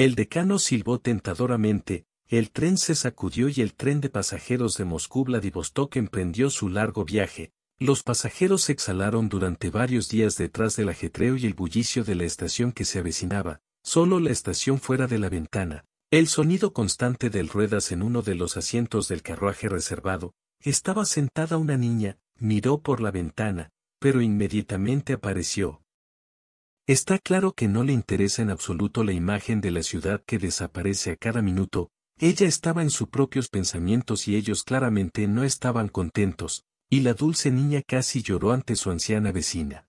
El decano silbó tentadoramente, el tren se sacudió y el tren de pasajeros de Moscú-Vladivostok emprendió su largo viaje. Los pasajeros exhalaron durante varios días detrás del ajetreo y el bullicio de la estación que se avecinaba, solo la estación fuera de la ventana, el sonido constante de ruedas en uno de los asientos del carruaje reservado, estaba sentada una niña, miró por la ventana, pero inmediatamente apareció, Está claro que no le interesa en absoluto la imagen de la ciudad que desaparece a cada minuto, ella estaba en sus propios pensamientos y ellos claramente no estaban contentos, y la dulce niña casi lloró ante su anciana vecina.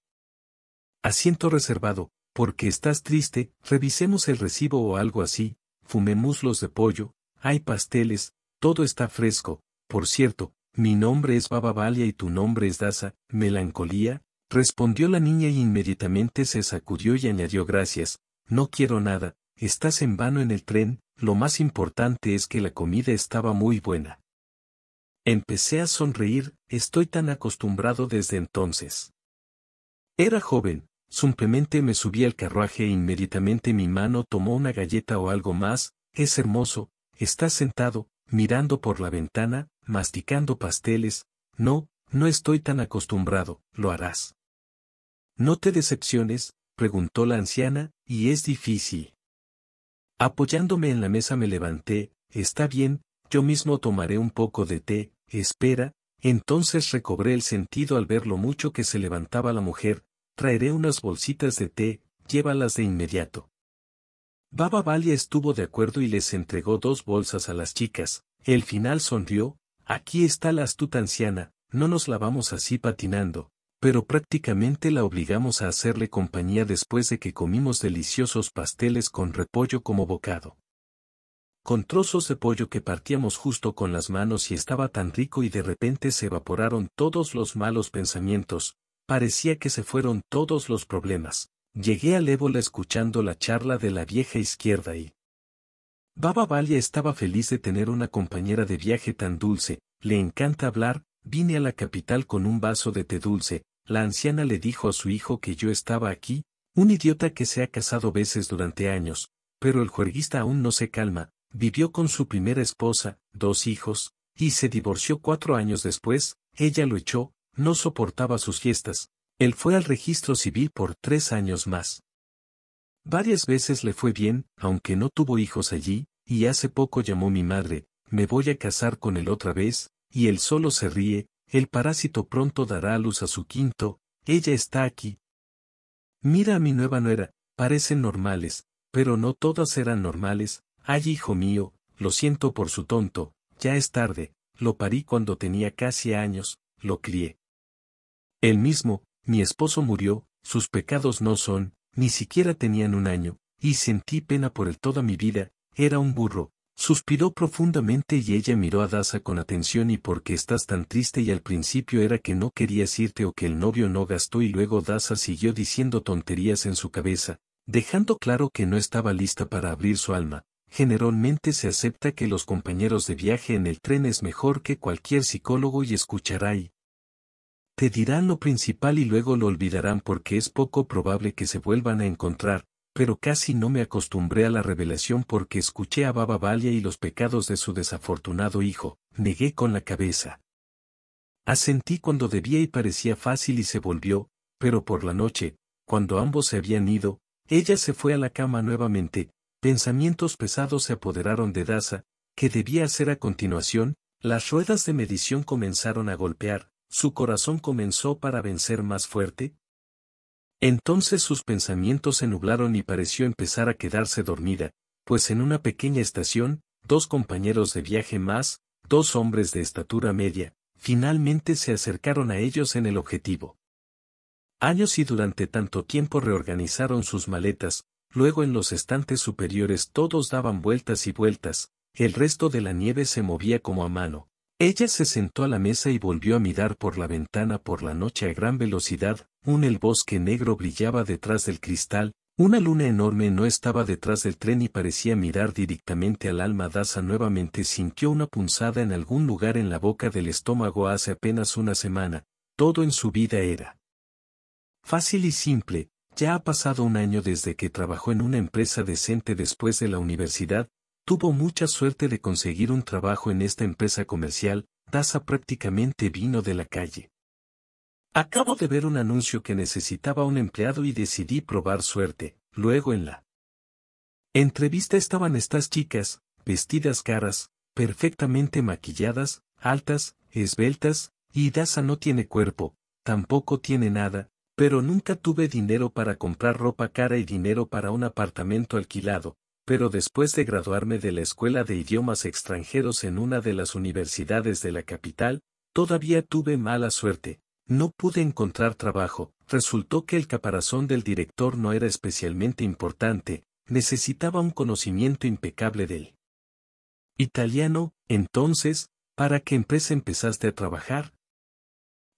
Asiento reservado, porque estás triste, revisemos el recibo o algo así, fumemos muslos de pollo, hay pasteles, todo está fresco, por cierto, mi nombre es Baba Valia y tu nombre es Daza, melancolía, Respondió la niña y inmediatamente se sacudió y añadió gracias, no quiero nada, estás en vano en el tren, lo más importante es que la comida estaba muy buena. Empecé a sonreír, estoy tan acostumbrado desde entonces. Era joven, simplemente me subí al carruaje e inmediatamente mi mano tomó una galleta o algo más, es hermoso, estás sentado, mirando por la ventana, masticando pasteles, no, no estoy tan acostumbrado, lo harás. No te decepciones, preguntó la anciana, y es difícil. Apoyándome en la mesa me levanté, está bien, yo mismo tomaré un poco de té, espera, entonces recobré el sentido al ver lo mucho que se levantaba la mujer, traeré unas bolsitas de té, llévalas de inmediato. Baba Valia estuvo de acuerdo y les entregó dos bolsas a las chicas, el final sonrió, aquí está la astuta anciana, no nos la vamos así patinando, pero prácticamente la obligamos a hacerle compañía después de que comimos deliciosos pasteles con repollo como bocado. Con trozos de pollo que partíamos justo con las manos y estaba tan rico y de repente se evaporaron todos los malos pensamientos, parecía que se fueron todos los problemas. Llegué al ébola escuchando la charla de la vieja izquierda y... Baba Valia estaba feliz de tener una compañera de viaje tan dulce, le encanta hablar, vine a la capital con un vaso de té dulce, la anciana le dijo a su hijo que yo estaba aquí, un idiota que se ha casado veces durante años, pero el juerguista aún no se calma, vivió con su primera esposa, dos hijos, y se divorció cuatro años después, ella lo echó, no soportaba sus fiestas, él fue al registro civil por tres años más. Varias veces le fue bien, aunque no tuvo hijos allí, y hace poco llamó mi madre, me voy a casar con él otra vez, y él solo se ríe, el parásito pronto dará luz a su quinto, ella está aquí. Mira a mi nueva nuera, parecen normales, pero no todas eran normales, ay hijo mío, lo siento por su tonto, ya es tarde, lo parí cuando tenía casi años, lo crié. El mismo, mi esposo murió, sus pecados no son, ni siquiera tenían un año, y sentí pena por él toda mi vida, era un burro, Suspiró profundamente y ella miró a Daza con atención y porque estás tan triste y al principio era que no querías irte o que el novio no gastó y luego Daza siguió diciendo tonterías en su cabeza, dejando claro que no estaba lista para abrir su alma. Generalmente se acepta que los compañeros de viaje en el tren es mejor que cualquier psicólogo y escuchará y te dirán lo principal y luego lo olvidarán porque es poco probable que se vuelvan a encontrar, pero casi no me acostumbré a la revelación porque escuché a Baba Valia y los pecados de su desafortunado hijo, negué con la cabeza. Asentí cuando debía y parecía fácil y se volvió, pero por la noche, cuando ambos se habían ido, ella se fue a la cama nuevamente, pensamientos pesados se apoderaron de Daza, que debía hacer a continuación, las ruedas de medición comenzaron a golpear, su corazón comenzó para vencer más fuerte, entonces sus pensamientos se nublaron y pareció empezar a quedarse dormida, pues en una pequeña estación, dos compañeros de viaje más, dos hombres de estatura media, finalmente se acercaron a ellos en el objetivo. Años y durante tanto tiempo reorganizaron sus maletas, luego en los estantes superiores todos daban vueltas y vueltas, el resto de la nieve se movía como a mano. Ella se sentó a la mesa y volvió a mirar por la ventana por la noche a gran velocidad, un el bosque negro brillaba detrás del cristal, una luna enorme no estaba detrás del tren y parecía mirar directamente al alma. Daza nuevamente sintió una punzada en algún lugar en la boca del estómago hace apenas una semana, todo en su vida era. Fácil y simple, ya ha pasado un año desde que trabajó en una empresa decente después de la universidad, tuvo mucha suerte de conseguir un trabajo en esta empresa comercial, Daza prácticamente vino de la calle. Acabo de ver un anuncio que necesitaba un empleado y decidí probar suerte. Luego en la entrevista estaban estas chicas, vestidas caras, perfectamente maquilladas, altas, esbeltas, y Dasa no tiene cuerpo, tampoco tiene nada, pero nunca tuve dinero para comprar ropa cara y dinero para un apartamento alquilado, pero después de graduarme de la Escuela de Idiomas Extranjeros en una de las universidades de la capital, todavía tuve mala suerte, no pude encontrar trabajo, resultó que el caparazón del director no era especialmente importante, necesitaba un conocimiento impecable del italiano, entonces, ¿para qué empresa empezaste a trabajar?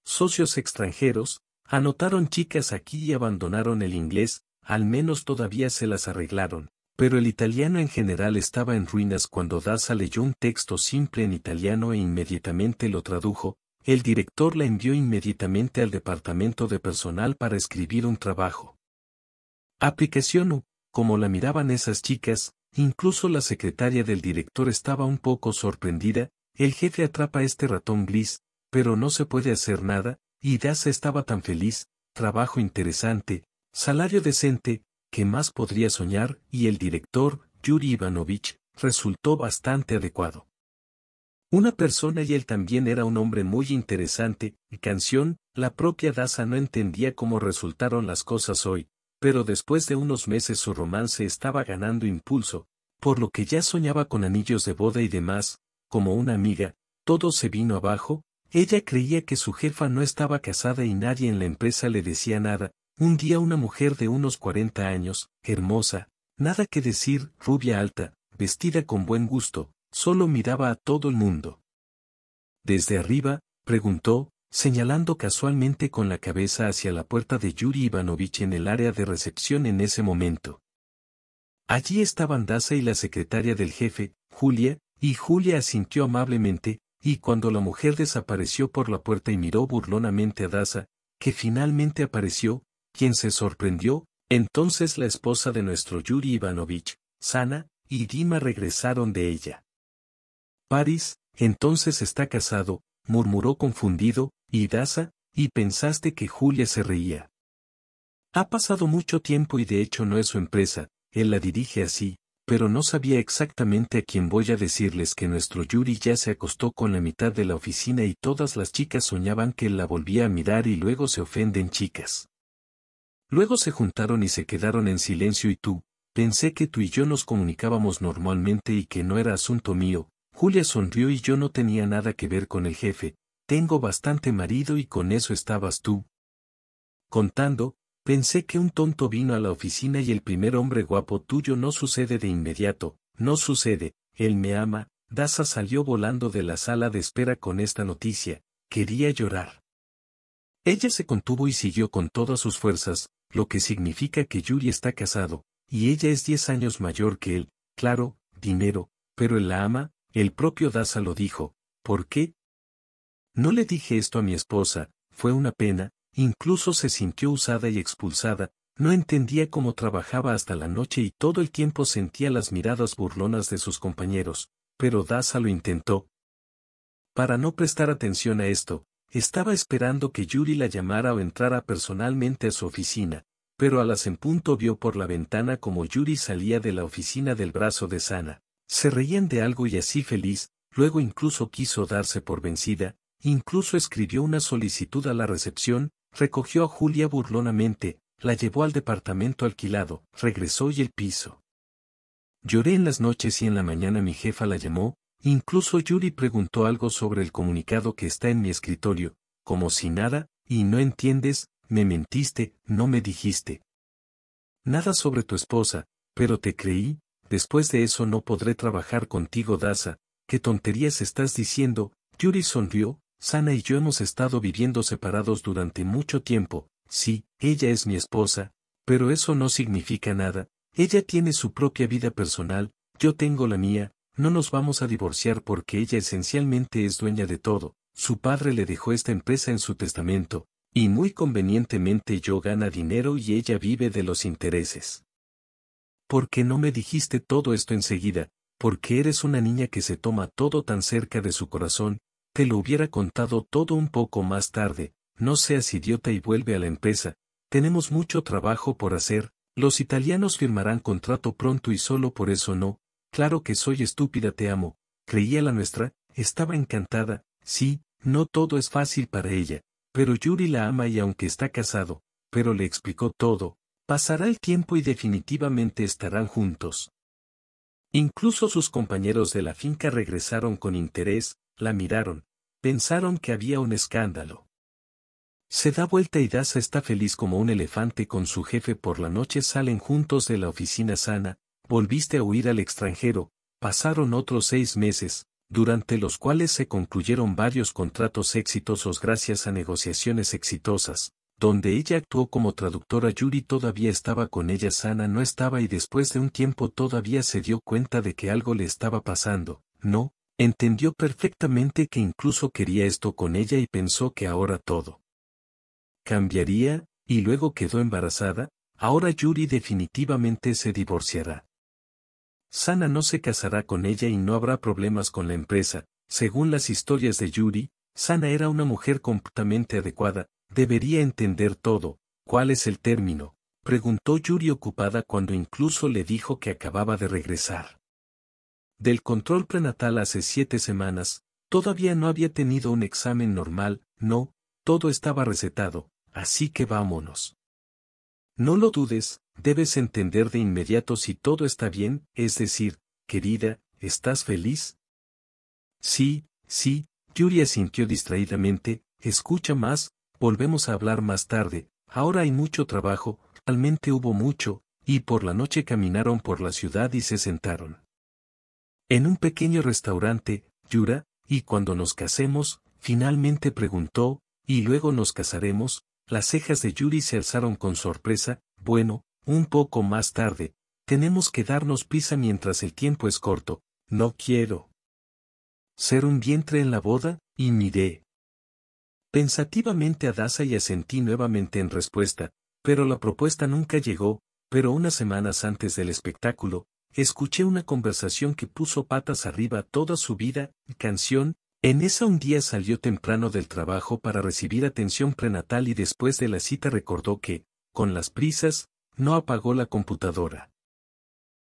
Socios extranjeros, anotaron chicas aquí y abandonaron el inglés, al menos todavía se las arreglaron, pero el italiano en general estaba en ruinas cuando Daza leyó un texto simple en italiano e inmediatamente lo tradujo, el director la envió inmediatamente al departamento de personal para escribir un trabajo. Aplicación U, como la miraban esas chicas, incluso la secretaria del director estaba un poco sorprendida, el jefe atrapa este ratón gris, pero no se puede hacer nada, y se estaba tan feliz, trabajo interesante, salario decente, que más podría soñar, y el director, Yuri Ivanovich, resultó bastante adecuado. Una persona y él también era un hombre muy interesante, y canción, la propia Daza no entendía cómo resultaron las cosas hoy, pero después de unos meses su romance estaba ganando impulso, por lo que ya soñaba con anillos de boda y demás, como una amiga, todo se vino abajo, ella creía que su jefa no estaba casada y nadie en la empresa le decía nada, un día una mujer de unos 40 años, hermosa, nada que decir, rubia alta, vestida con buen gusto, Solo miraba a todo el mundo. Desde arriba, preguntó, señalando casualmente con la cabeza hacia la puerta de Yuri Ivanovich en el área de recepción en ese momento. Allí estaban Daza y la secretaria del jefe, Julia, y Julia asintió amablemente, y cuando la mujer desapareció por la puerta y miró burlonamente a Daza, que finalmente apareció, quien se sorprendió, entonces la esposa de nuestro Yuri Ivanovich, Sana, y Dima regresaron de ella. Paris, entonces está casado, murmuró confundido, y Daza, y pensaste que Julia se reía. Ha pasado mucho tiempo y de hecho no es su empresa, él la dirige así, pero no sabía exactamente a quién voy a decirles que nuestro Yuri ya se acostó con la mitad de la oficina y todas las chicas soñaban que él la volvía a mirar y luego se ofenden chicas. Luego se juntaron y se quedaron en silencio y tú, pensé que tú y yo nos comunicábamos normalmente y que no era asunto mío, Julia sonrió y yo no tenía nada que ver con el jefe, tengo bastante marido y con eso estabas tú. Contando, pensé que un tonto vino a la oficina y el primer hombre guapo tuyo no sucede de inmediato, no sucede, él me ama, Daza salió volando de la sala de espera con esta noticia, quería llorar. Ella se contuvo y siguió con todas sus fuerzas, lo que significa que Yuri está casado, y ella es diez años mayor que él, claro, dinero, pero él la ama, el propio Daza lo dijo, ¿por qué? No le dije esto a mi esposa, fue una pena, incluso se sintió usada y expulsada, no entendía cómo trabajaba hasta la noche y todo el tiempo sentía las miradas burlonas de sus compañeros, pero Daza lo intentó. Para no prestar atención a esto, estaba esperando que Yuri la llamara o entrara personalmente a su oficina, pero a las en punto vio por la ventana como Yuri salía de la oficina del brazo de Sana. Se reían de algo y así feliz, luego incluso quiso darse por vencida, incluso escribió una solicitud a la recepción, recogió a Julia burlonamente, la llevó al departamento alquilado, regresó y el piso. Lloré en las noches y en la mañana mi jefa la llamó, incluso Yuri preguntó algo sobre el comunicado que está en mi escritorio, como si nada, y no entiendes, me mentiste, no me dijiste. Nada sobre tu esposa, pero te creí, después de eso no podré trabajar contigo Daza, ¿qué tonterías estás diciendo? Yuri sonrió, Sana y yo hemos estado viviendo separados durante mucho tiempo, sí, ella es mi esposa, pero eso no significa nada, ella tiene su propia vida personal, yo tengo la mía, no nos vamos a divorciar porque ella esencialmente es dueña de todo, su padre le dejó esta empresa en su testamento, y muy convenientemente yo gana dinero y ella vive de los intereses. ¿Por qué no me dijiste todo esto enseguida? Porque eres una niña que se toma todo tan cerca de su corazón, te lo hubiera contado todo un poco más tarde, no seas idiota y vuelve a la empresa, tenemos mucho trabajo por hacer, los italianos firmarán contrato pronto y solo por eso no, claro que soy estúpida te amo, creía la nuestra, estaba encantada, sí, no todo es fácil para ella, pero Yuri la ama y aunque está casado, pero le explicó todo, Pasará el tiempo y definitivamente estarán juntos. Incluso sus compañeros de la finca regresaron con interés, la miraron, pensaron que había un escándalo. Se da vuelta y Daza está feliz como un elefante con su jefe por la noche salen juntos de la oficina sana, volviste a huir al extranjero, pasaron otros seis meses, durante los cuales se concluyeron varios contratos exitosos gracias a negociaciones exitosas, donde ella actuó como traductora Yuri todavía estaba con ella sana no estaba y después de un tiempo todavía se dio cuenta de que algo le estaba pasando, no, entendió perfectamente que incluso quería esto con ella y pensó que ahora todo cambiaría, y luego quedó embarazada, ahora Yuri definitivamente se divorciará. Sana no se casará con ella y no habrá problemas con la empresa, según las historias de Yuri, Sana era una mujer completamente adecuada, Debería entender todo, ¿cuál es el término? preguntó Yuri ocupada cuando incluso le dijo que acababa de regresar. Del control prenatal hace siete semanas, todavía no había tenido un examen normal, no, todo estaba recetado, así que vámonos. No lo dudes, debes entender de inmediato si todo está bien, es decir, querida, ¿estás feliz? Sí, sí, Yuri asintió distraídamente, escucha más, Volvemos a hablar más tarde, ahora hay mucho trabajo, realmente hubo mucho, y por la noche caminaron por la ciudad y se sentaron. En un pequeño restaurante, Yura, y cuando nos casemos, finalmente preguntó, y luego nos casaremos, las cejas de Yuri se alzaron con sorpresa, bueno, un poco más tarde, tenemos que darnos prisa mientras el tiempo es corto, no quiero. Ser un vientre en la boda, y miré. Pensativamente Adasa y asentí nuevamente en respuesta, pero la propuesta nunca llegó, pero unas semanas antes del espectáculo, escuché una conversación que puso patas arriba toda su vida, canción, en esa un día salió temprano del trabajo para recibir atención prenatal y después de la cita recordó que, con las prisas, no apagó la computadora.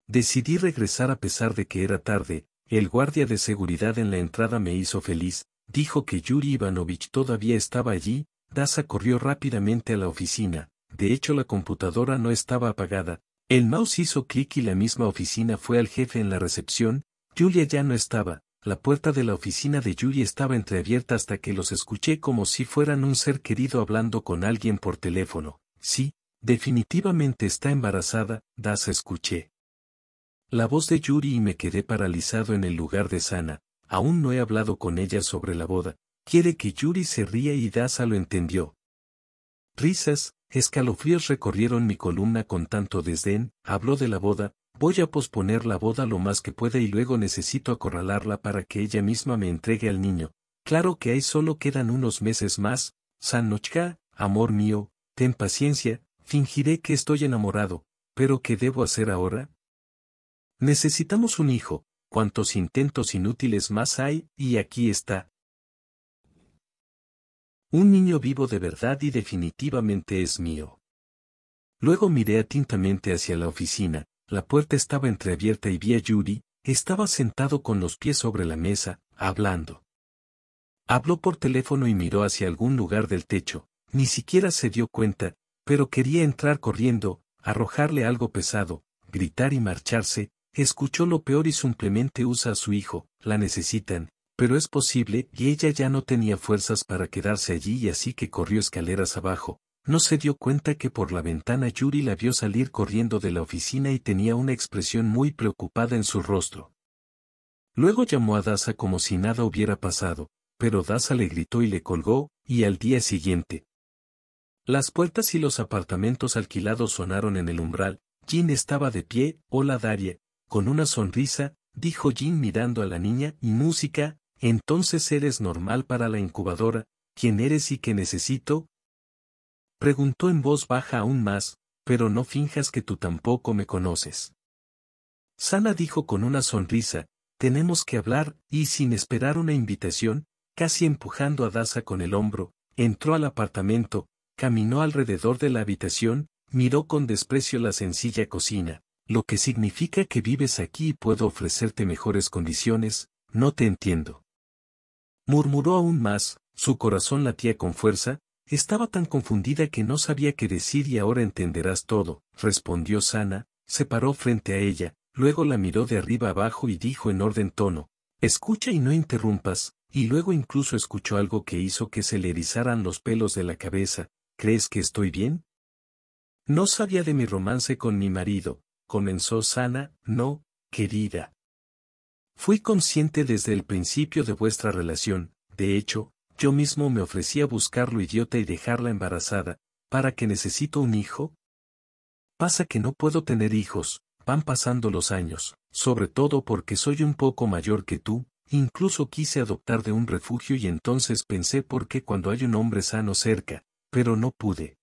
Decidí regresar a pesar de que era tarde, el guardia de seguridad en la entrada me hizo feliz, dijo que Yuri Ivanovich todavía estaba allí, Dasa corrió rápidamente a la oficina, de hecho la computadora no estaba apagada, el mouse hizo clic y la misma oficina fue al jefe en la recepción, Julia ya no estaba, la puerta de la oficina de Yuri estaba entreabierta hasta que los escuché como si fueran un ser querido hablando con alguien por teléfono, sí, definitivamente está embarazada, Daza escuché. La voz de Yuri y me quedé paralizado en el lugar de Sana, Aún no he hablado con ella sobre la boda, quiere que Yuri se ría y Daza lo entendió. Risas, escalofríos recorrieron mi columna con tanto desdén, habló de la boda, voy a posponer la boda lo más que pueda y luego necesito acorralarla para que ella misma me entregue al niño. Claro que ahí solo quedan unos meses más, Sanochka, amor mío, ten paciencia, fingiré que estoy enamorado, pero ¿qué debo hacer ahora? Necesitamos un hijo, cuantos intentos inútiles más hay, y aquí está. Un niño vivo de verdad y definitivamente es mío. Luego miré atentamente hacia la oficina, la puerta estaba entreabierta y vi a Yuri, estaba sentado con los pies sobre la mesa, hablando. Habló por teléfono y miró hacia algún lugar del techo, ni siquiera se dio cuenta, pero quería entrar corriendo, arrojarle algo pesado, gritar y marcharse, Escuchó lo peor y simplemente usa a su hijo, la necesitan, pero es posible, y ella ya no tenía fuerzas para quedarse allí y así que corrió escaleras abajo. No se dio cuenta que por la ventana Yuri la vio salir corriendo de la oficina y tenía una expresión muy preocupada en su rostro. Luego llamó a Daza como si nada hubiera pasado, pero Daza le gritó y le colgó, y al día siguiente. Las puertas y los apartamentos alquilados sonaron en el umbral, Jean estaba de pie, hola Daria, con una sonrisa, dijo Jin mirando a la niña, y música, entonces eres normal para la incubadora, ¿quién eres y qué necesito? Preguntó en voz baja aún más, pero no finjas que tú tampoco me conoces. Sana dijo con una sonrisa, tenemos que hablar, y sin esperar una invitación, casi empujando a Daza con el hombro, entró al apartamento, caminó alrededor de la habitación, miró con desprecio la sencilla cocina, lo que significa que vives aquí y puedo ofrecerte mejores condiciones, no te entiendo. Murmuró aún más, su corazón latía con fuerza, estaba tan confundida que no sabía qué decir y ahora entenderás todo, respondió Sana, se paró frente a ella, luego la miró de arriba abajo y dijo en orden tono, escucha y no interrumpas, y luego incluso escuchó algo que hizo que se le erizaran los pelos de la cabeza, ¿crees que estoy bien? No sabía de mi romance con mi marido, comenzó sana, no, querida. Fui consciente desde el principio de vuestra relación, de hecho, yo mismo me ofrecí a buscarlo idiota y dejarla embarazada, ¿para que necesito un hijo? Pasa que no puedo tener hijos, van pasando los años, sobre todo porque soy un poco mayor que tú, incluso quise adoptar de un refugio y entonces pensé por qué cuando hay un hombre sano cerca, pero no pude.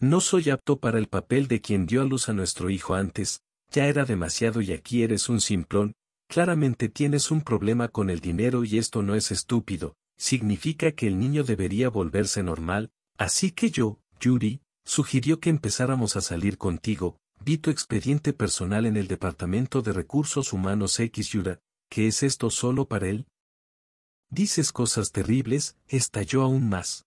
No soy apto para el papel de quien dio a luz a nuestro hijo antes, ya era demasiado y aquí eres un simplón, claramente tienes un problema con el dinero y esto no es estúpido, significa que el niño debería volverse normal, así que yo, Yuri, sugirió que empezáramos a salir contigo, vi tu expediente personal en el Departamento de Recursos Humanos X Yura, ¿qué es esto solo para él? Dices cosas terribles, estalló aún más.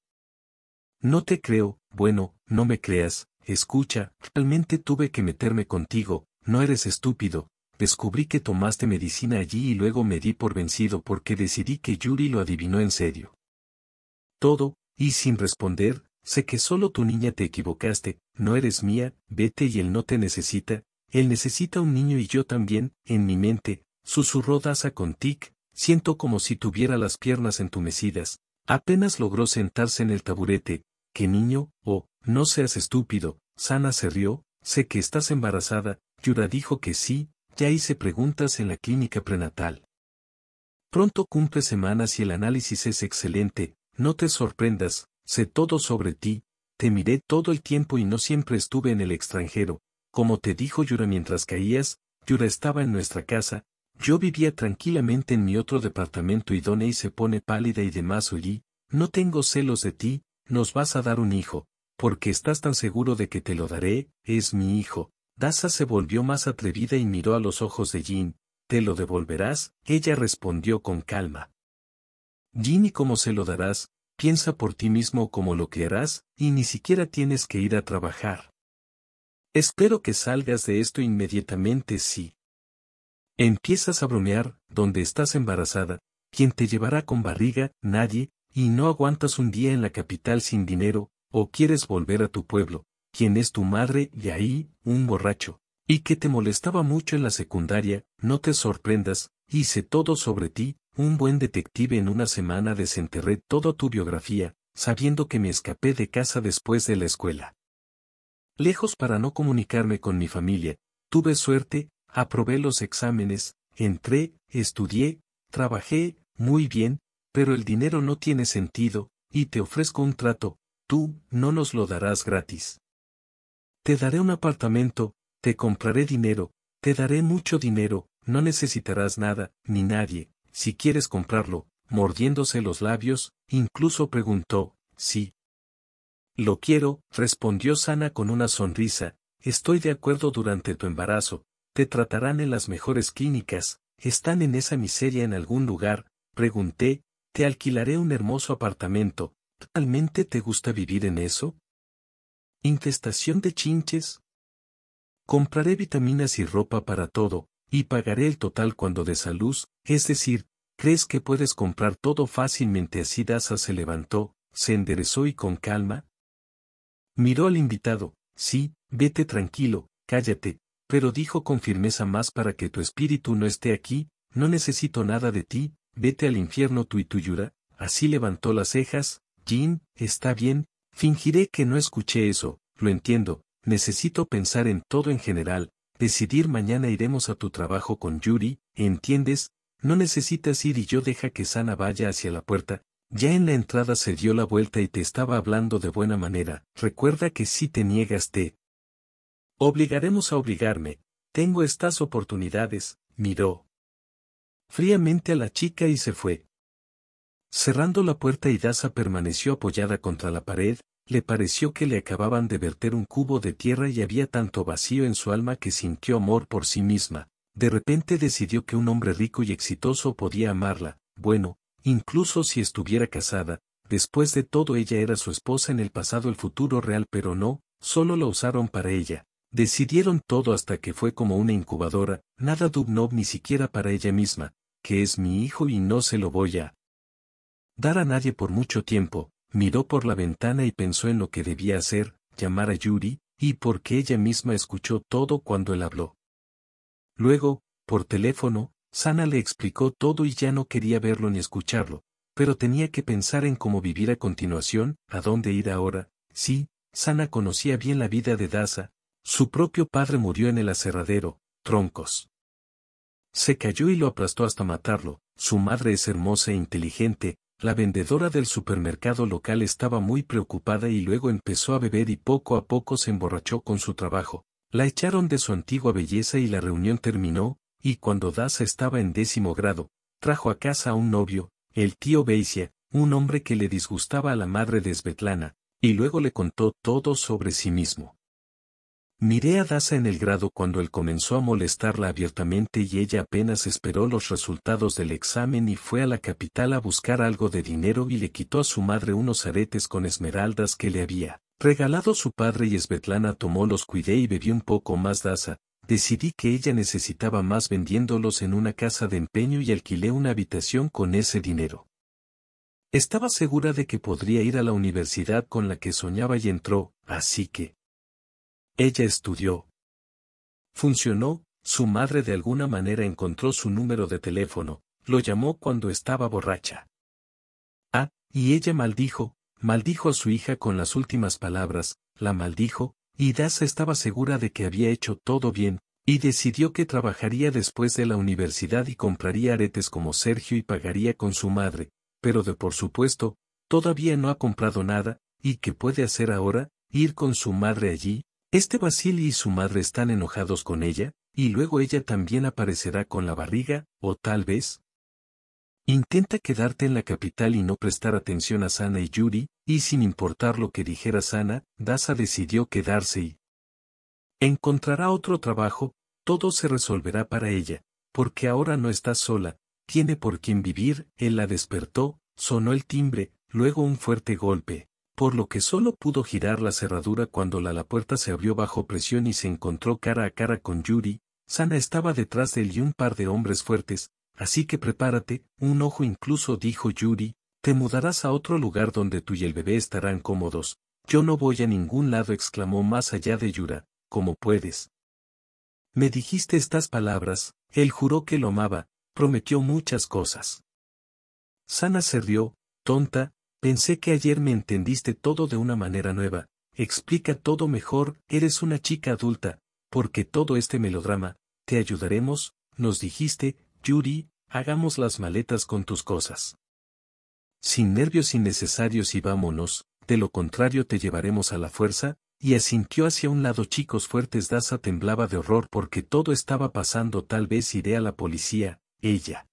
No te creo, bueno, no me creas, escucha, realmente tuve que meterme contigo, no eres estúpido, descubrí que tomaste medicina allí y luego me di por vencido porque decidí que Yuri lo adivinó en serio. Todo, y sin responder, sé que solo tu niña te equivocaste, no eres mía, vete y él no te necesita, él necesita un niño y yo también, en mi mente, susurró Daza con tic, siento como si tuviera las piernas entumecidas, apenas logró sentarse en el taburete, que niño, oh, no seas estúpido, Sana se rió, sé que estás embarazada, Yura dijo que sí, ya hice preguntas en la clínica prenatal. Pronto cumple semanas y el análisis es excelente, no te sorprendas, sé todo sobre ti, te miré todo el tiempo y no siempre estuve en el extranjero, como te dijo Yura mientras caías, Yura estaba en nuestra casa, yo vivía tranquilamente en mi otro departamento y Donei se pone pálida y demás oí, no tengo celos de ti, nos vas a dar un hijo, porque estás tan seguro de que te lo daré, es mi hijo. Daza se volvió más atrevida y miró a los ojos de Jin, ¿te lo devolverás? Ella respondió con calma. Jin y cómo se lo darás, piensa por ti mismo como lo que harás, y ni siquiera tienes que ir a trabajar. Espero que salgas de esto inmediatamente sí. Empiezas a bromear, donde estás embarazada, quien te llevará con barriga, nadie, y no aguantas un día en la capital sin dinero, o quieres volver a tu pueblo, quien es tu madre y ahí, un borracho, y que te molestaba mucho en la secundaria, no te sorprendas, hice todo sobre ti, un buen detective en una semana desenterré toda tu biografía, sabiendo que me escapé de casa después de la escuela. Lejos para no comunicarme con mi familia, tuve suerte, aprobé los exámenes, entré, estudié, trabajé, muy bien, pero el dinero no tiene sentido, y te ofrezco un trato, tú no nos lo darás gratis. Te daré un apartamento, te compraré dinero, te daré mucho dinero, no necesitarás nada, ni nadie, si quieres comprarlo, mordiéndose los labios, incluso preguntó, sí. Lo quiero, respondió Sana con una sonrisa, estoy de acuerdo durante tu embarazo, te tratarán en las mejores clínicas, están en esa miseria en algún lugar, pregunté, te alquilaré un hermoso apartamento. ¿Realmente te gusta vivir en eso? Infestación de chinches. Compraré vitaminas y ropa para todo, y pagaré el total cuando des a luz, es decir, crees que puedes comprar todo fácilmente así Daza se levantó, se enderezó y con calma. Miró al invitado, sí, vete tranquilo, cállate, pero dijo con firmeza más para que tu espíritu no esté aquí, no necesito nada de ti, Vete al infierno tú y tu Yura, así levantó las cejas, Jin, está bien, fingiré que no escuché eso, lo entiendo, necesito pensar en todo en general, decidir mañana iremos a tu trabajo con Yuri, ¿entiendes? No necesitas ir y yo deja que Sana vaya hacia la puerta, ya en la entrada se dio la vuelta y te estaba hablando de buena manera, recuerda que si te niegas te obligaremos a obligarme, tengo estas oportunidades, miró fríamente a la chica y se fue. Cerrando la puerta, Idaza permaneció apoyada contra la pared, le pareció que le acababan de verter un cubo de tierra y había tanto vacío en su alma que sintió amor por sí misma. De repente decidió que un hombre rico y exitoso podía amarla, bueno, incluso si estuviera casada, después de todo ella era su esposa en el pasado el futuro real pero no, solo la usaron para ella. Decidieron todo hasta que fue como una incubadora, nada Dubnov ni siquiera para ella misma, que es mi hijo y no se lo voy a dar a nadie por mucho tiempo, miró por la ventana y pensó en lo que debía hacer, llamar a Yuri, y porque ella misma escuchó todo cuando él habló. Luego, por teléfono, Sana le explicó todo y ya no quería verlo ni escucharlo, pero tenía que pensar en cómo vivir a continuación, a dónde ir ahora. Sí, Sana conocía bien la vida de Daza, su propio padre murió en el aserradero, troncos. Se cayó y lo aplastó hasta matarlo, su madre es hermosa e inteligente, la vendedora del supermercado local estaba muy preocupada y luego empezó a beber y poco a poco se emborrachó con su trabajo. La echaron de su antigua belleza y la reunión terminó, y cuando Daza estaba en décimo grado, trajo a casa a un novio, el tío Beisia, un hombre que le disgustaba a la madre de Svetlana, y luego le contó todo sobre sí mismo. Miré a Daza en el grado cuando él comenzó a molestarla abiertamente y ella apenas esperó los resultados del examen y fue a la capital a buscar algo de dinero y le quitó a su madre unos aretes con esmeraldas que le había regalado su padre y Svetlana tomó los cuidé y bebí un poco más Daza. Decidí que ella necesitaba más vendiéndolos en una casa de empeño y alquilé una habitación con ese dinero. Estaba segura de que podría ir a la universidad con la que soñaba y entró, así que, ella estudió. Funcionó, su madre de alguna manera encontró su número de teléfono, lo llamó cuando estaba borracha. Ah, y ella maldijo, maldijo a su hija con las últimas palabras, la maldijo, y Daza estaba segura de que había hecho todo bien, y decidió que trabajaría después de la universidad y compraría aretes como Sergio y pagaría con su madre, pero de por supuesto, todavía no ha comprado nada, y que puede hacer ahora, ir con su madre allí, este Basili y su madre están enojados con ella, y luego ella también aparecerá con la barriga, o tal vez... Intenta quedarte en la capital y no prestar atención a Sana y Yuri, y sin importar lo que dijera Sana, Dasa decidió quedarse y... Encontrará otro trabajo, todo se resolverá para ella, porque ahora no está sola, tiene por quien vivir, él la despertó, sonó el timbre, luego un fuerte golpe por lo que solo pudo girar la cerradura cuando la, la puerta se abrió bajo presión y se encontró cara a cara con Yuri, Sana estaba detrás de él y un par de hombres fuertes, así que prepárate, un ojo incluso dijo Yuri, te mudarás a otro lugar donde tú y el bebé estarán cómodos, yo no voy a ningún lado exclamó más allá de Yura, como puedes. Me dijiste estas palabras, él juró que lo amaba, prometió muchas cosas. Sana se rió, tonta, Pensé que ayer me entendiste todo de una manera nueva, explica todo mejor, eres una chica adulta, porque todo este melodrama, te ayudaremos, nos dijiste, Yuri, hagamos las maletas con tus cosas. Sin nervios innecesarios y vámonos, de lo contrario te llevaremos a la fuerza, y asintió hacia un lado chicos fuertes Daza temblaba de horror porque todo estaba pasando tal vez iré a la policía, ella.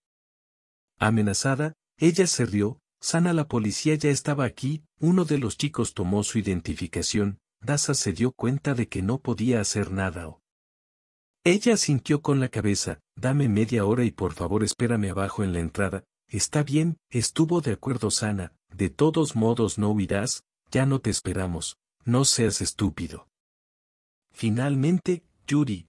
Amenazada, ella se rió, Sana la policía ya estaba aquí, uno de los chicos tomó su identificación, Daza se dio cuenta de que no podía hacer nada. Ella sintió con la cabeza, dame media hora y por favor espérame abajo en la entrada, está bien, estuvo de acuerdo Sana, de todos modos no huirás, ya no te esperamos, no seas estúpido. Finalmente, Yuri.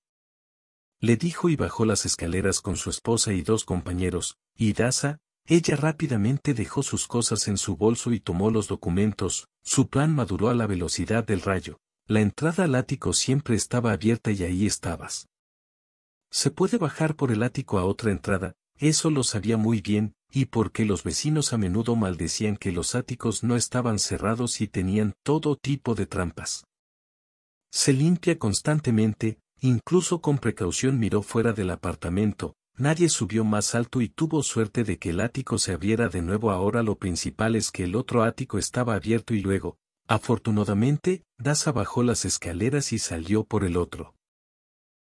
Le dijo y bajó las escaleras con su esposa y dos compañeros, y Daza, ella rápidamente dejó sus cosas en su bolso y tomó los documentos, su plan maduró a la velocidad del rayo, la entrada al ático siempre estaba abierta y ahí estabas. Se puede bajar por el ático a otra entrada, eso lo sabía muy bien, y porque los vecinos a menudo maldecían que los áticos no estaban cerrados y tenían todo tipo de trampas. Se limpia constantemente, incluso con precaución miró fuera del apartamento, Nadie subió más alto y tuvo suerte de que el ático se abriera de nuevo ahora lo principal es que el otro ático estaba abierto y luego, afortunadamente, Daza bajó las escaleras y salió por el otro.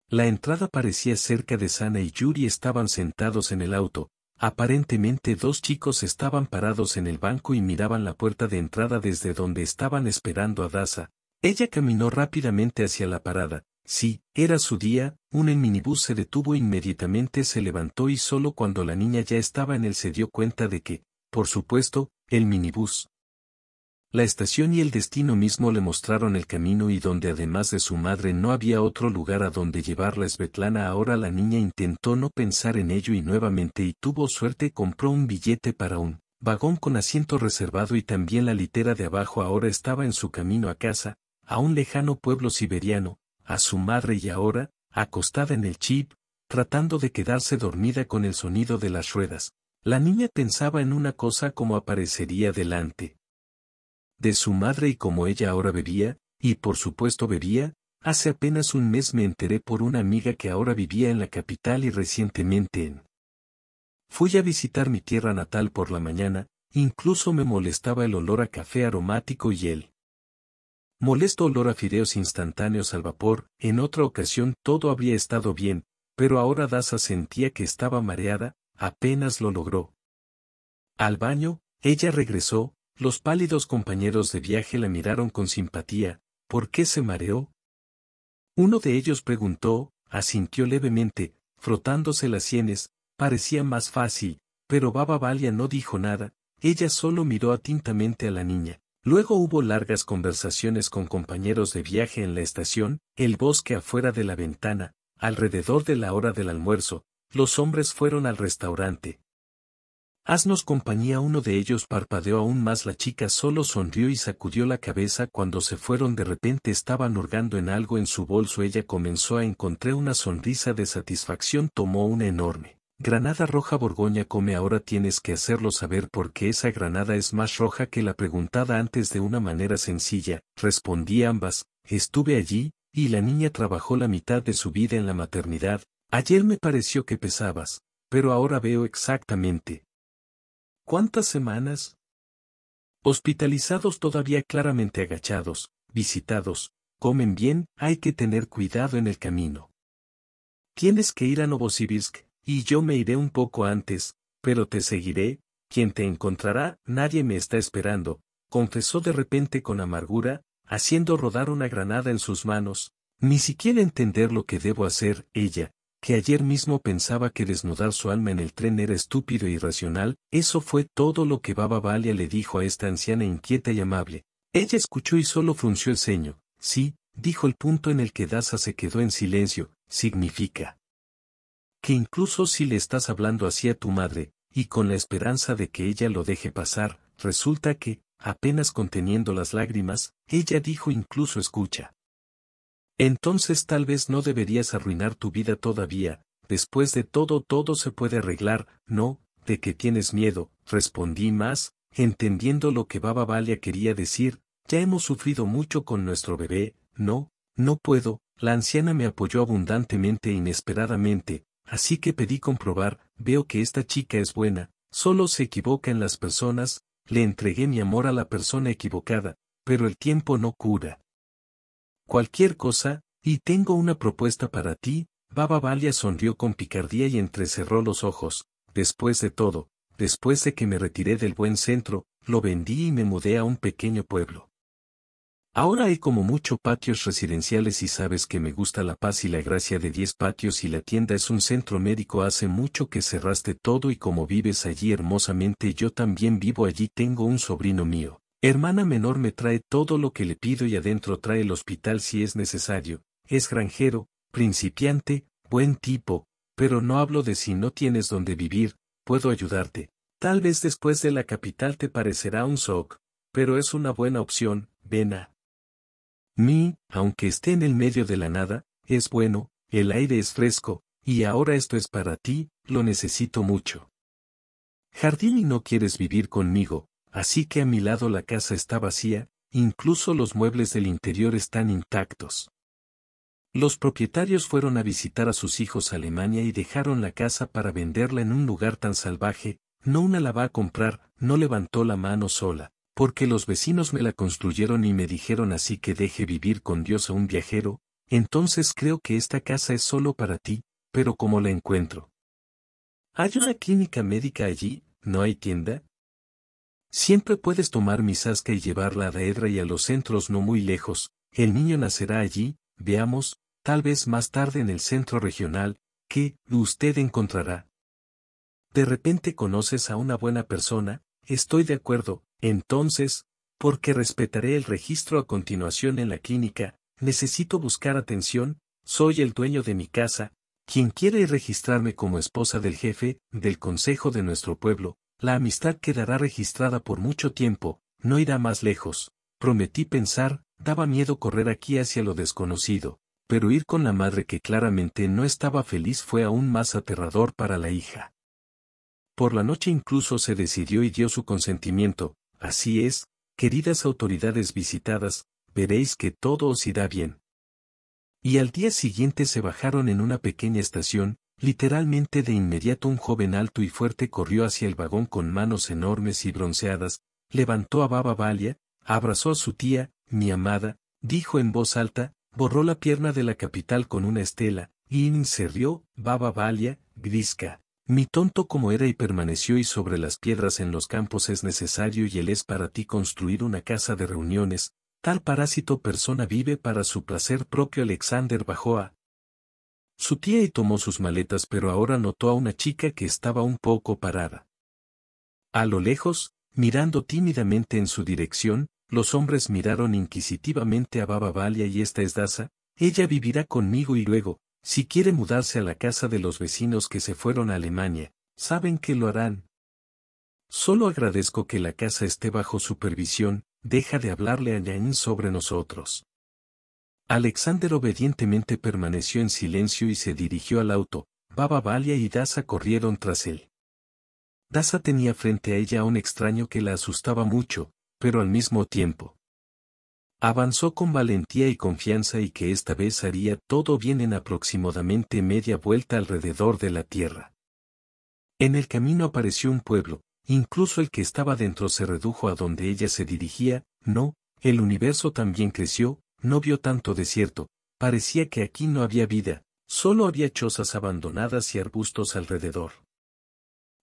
La entrada parecía cerca de Sana y Yuri estaban sentados en el auto, aparentemente dos chicos estaban parados en el banco y miraban la puerta de entrada desde donde estaban esperando a Daza. Ella caminó rápidamente hacia la parada, sí, era su día, un minibús se detuvo inmediatamente se levantó y solo cuando la niña ya estaba en él se dio cuenta de que, por supuesto, el minibús. La estación y el destino mismo le mostraron el camino y donde además de su madre no había otro lugar a donde la Svetlana. Ahora la niña intentó no pensar en ello y nuevamente y tuvo suerte compró un billete para un vagón con asiento reservado y también la litera de abajo ahora estaba en su camino a casa, a un lejano pueblo siberiano, a su madre y ahora, Acostada en el chip, tratando de quedarse dormida con el sonido de las ruedas, la niña pensaba en una cosa como aparecería delante. De su madre y como ella ahora bebía, y por supuesto bebía, hace apenas un mes me enteré por una amiga que ahora vivía en la capital y recientemente en. Fui a visitar mi tierra natal por la mañana, incluso me molestaba el olor a café aromático y él. Molesto olor a fideos instantáneos al vapor, en otra ocasión todo había estado bien, pero ahora Daza sentía que estaba mareada, apenas lo logró. Al baño, ella regresó, los pálidos compañeros de viaje la miraron con simpatía, ¿por qué se mareó? Uno de ellos preguntó, asintió levemente, frotándose las sienes, parecía más fácil, pero Baba Valia no dijo nada, ella solo miró atentamente a la niña. Luego hubo largas conversaciones con compañeros de viaje en la estación, el bosque afuera de la ventana, alrededor de la hora del almuerzo, los hombres fueron al restaurante. Haznos compañía uno de ellos parpadeó aún más la chica solo sonrió y sacudió la cabeza cuando se fueron de repente estaban hurgando en algo en su bolso ella comenzó a encontrar una sonrisa de satisfacción tomó una enorme Granada roja Borgoña come ahora tienes que hacerlo saber porque esa granada es más roja que la preguntada antes de una manera sencilla, respondí ambas, estuve allí, y la niña trabajó la mitad de su vida en la maternidad, ayer me pareció que pesabas, pero ahora veo exactamente. ¿Cuántas semanas? Hospitalizados todavía claramente agachados, visitados, comen bien, hay que tener cuidado en el camino. Tienes que ir a Novosibirsk, y yo me iré un poco antes, pero te seguiré, quien te encontrará, nadie me está esperando, confesó de repente con amargura, haciendo rodar una granada en sus manos, ni siquiera entender lo que debo hacer, ella, que ayer mismo pensaba que desnudar su alma en el tren era estúpido e irracional, eso fue todo lo que Baba Valia le dijo a esta anciana inquieta y amable. Ella escuchó y solo frunció el ceño. Sí, dijo el punto en el que Daza se quedó en silencio, significa que incluso si le estás hablando así a tu madre, y con la esperanza de que ella lo deje pasar, resulta que, apenas conteniendo las lágrimas, ella dijo incluso escucha. Entonces tal vez no deberías arruinar tu vida todavía, después de todo todo se puede arreglar, no, de que tienes miedo, respondí más, entendiendo lo que Baba Valia quería decir, ya hemos sufrido mucho con nuestro bebé, no, no puedo, la anciana me apoyó abundantemente e inesperadamente, Así que pedí comprobar, veo que esta chica es buena, solo se equivoca en las personas, le entregué mi amor a la persona equivocada, pero el tiempo no cura. Cualquier cosa, y tengo una propuesta para ti, Baba Valia sonrió con picardía y entrecerró los ojos, después de todo, después de que me retiré del buen centro, lo vendí y me mudé a un pequeño pueblo. Ahora hay como mucho patios residenciales y sabes que me gusta la paz y la gracia de 10 patios y la tienda es un centro médico hace mucho que cerraste todo y como vives allí hermosamente yo también vivo allí tengo un sobrino mío. Hermana menor me trae todo lo que le pido y adentro trae el hospital si es necesario. Es granjero, principiante, buen tipo, pero no hablo de si no tienes donde vivir, puedo ayudarte. Tal vez después de la capital te parecerá un shock, pero es una buena opción, Vena mí, aunque esté en el medio de la nada, es bueno, el aire es fresco, y ahora esto es para ti, lo necesito mucho. Jardín y no quieres vivir conmigo, así que a mi lado la casa está vacía, incluso los muebles del interior están intactos. Los propietarios fueron a visitar a sus hijos a Alemania y dejaron la casa para venderla en un lugar tan salvaje, no una la va a comprar, no levantó la mano sola porque los vecinos me la construyeron y me dijeron así que deje vivir con Dios a un viajero, entonces creo que esta casa es solo para ti, pero ¿cómo la encuentro? ¿Hay una clínica médica allí? ¿No hay tienda? Siempre puedes tomar mi sasca y llevarla a Daedra y a los centros no muy lejos, el niño nacerá allí, veamos, tal vez más tarde en el centro regional, que usted encontrará. De repente conoces a una buena persona, estoy de acuerdo, entonces, porque respetaré el registro a continuación en la clínica, necesito buscar atención, soy el dueño de mi casa, quien quiere registrarme como esposa del jefe, del consejo de nuestro pueblo, la amistad quedará registrada por mucho tiempo, no irá más lejos. Prometí pensar, daba miedo correr aquí hacia lo desconocido, pero ir con la madre que claramente no estaba feliz fue aún más aterrador para la hija. Por la noche incluso se decidió y dio su consentimiento, Así es, queridas autoridades visitadas, veréis que todo os irá bien. Y al día siguiente se bajaron en una pequeña estación, literalmente de inmediato un joven alto y fuerte corrió hacia el vagón con manos enormes y bronceadas, levantó a Baba Valia, abrazó a su tía, mi amada, dijo en voz alta, borró la pierna de la capital con una estela, y se Baba Valia, Grisca. Mi tonto como era y permaneció y sobre las piedras en los campos es necesario y él es para ti construir una casa de reuniones, tal parásito persona vive para su placer propio Alexander Bajoa. Su tía y tomó sus maletas pero ahora notó a una chica que estaba un poco parada. A lo lejos, mirando tímidamente en su dirección, los hombres miraron inquisitivamente a Baba Valia y esta es Daza, ella vivirá conmigo y luego, si quiere mudarse a la casa de los vecinos que se fueron a Alemania, saben que lo harán. Solo agradezco que la casa esté bajo supervisión, deja de hablarle a Yain sobre nosotros. Alexander obedientemente permaneció en silencio y se dirigió al auto. Baba Valia y Daza corrieron tras él. Daza tenía frente a ella a un extraño que la asustaba mucho, pero al mismo tiempo. Avanzó con valentía y confianza y que esta vez haría todo bien en aproximadamente media vuelta alrededor de la Tierra. En el camino apareció un pueblo, incluso el que estaba dentro se redujo a donde ella se dirigía, no, el universo también creció, no vio tanto desierto, parecía que aquí no había vida, solo había chozas abandonadas y arbustos alrededor.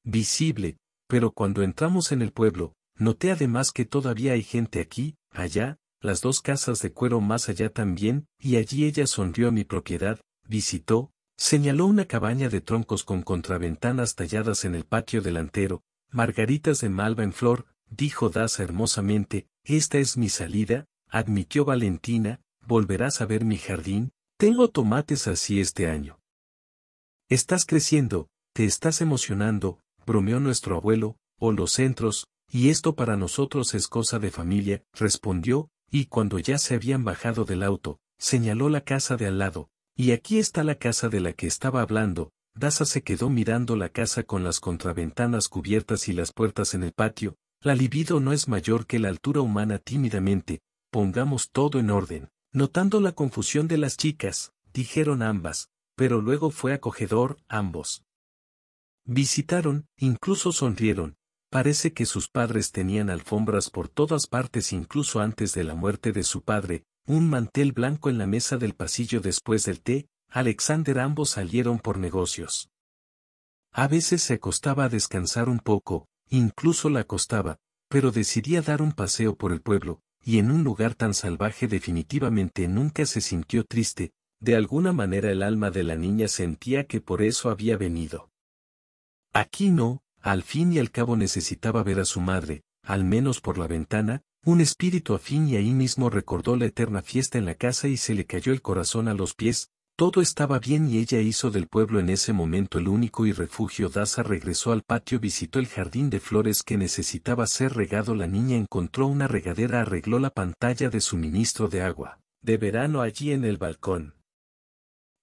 Visible, pero cuando entramos en el pueblo, noté además que todavía hay gente aquí, allá, las dos casas de cuero más allá también, y allí ella sonrió a mi propiedad, visitó, señaló una cabaña de troncos con contraventanas talladas en el patio delantero, margaritas de malva en flor, dijo Daza hermosamente, esta es mi salida, admitió Valentina, volverás a ver mi jardín, tengo tomates así este año. Estás creciendo, te estás emocionando, bromeó nuestro abuelo, o los centros, y esto para nosotros es cosa de familia, respondió, y cuando ya se habían bajado del auto, señaló la casa de al lado, y aquí está la casa de la que estaba hablando, Daza se quedó mirando la casa con las contraventanas cubiertas y las puertas en el patio, la libido no es mayor que la altura humana tímidamente, pongamos todo en orden. Notando la confusión de las chicas, dijeron ambas, pero luego fue acogedor, ambos. Visitaron, incluso sonrieron, Parece que sus padres tenían alfombras por todas partes incluso antes de la muerte de su padre, un mantel blanco en la mesa del pasillo después del té, Alexander ambos salieron por negocios. A veces se acostaba a descansar un poco, incluso la acostaba, pero decidía dar un paseo por el pueblo, y en un lugar tan salvaje definitivamente nunca se sintió triste, de alguna manera el alma de la niña sentía que por eso había venido. Aquí no, al fin y al cabo necesitaba ver a su madre, al menos por la ventana, un espíritu afín y ahí mismo recordó la eterna fiesta en la casa y se le cayó el corazón a los pies, todo estaba bien y ella hizo del pueblo en ese momento el único y refugio. Daza regresó al patio, visitó el jardín de flores que necesitaba ser regado. La niña encontró una regadera, arregló la pantalla de suministro de agua, de verano allí en el balcón.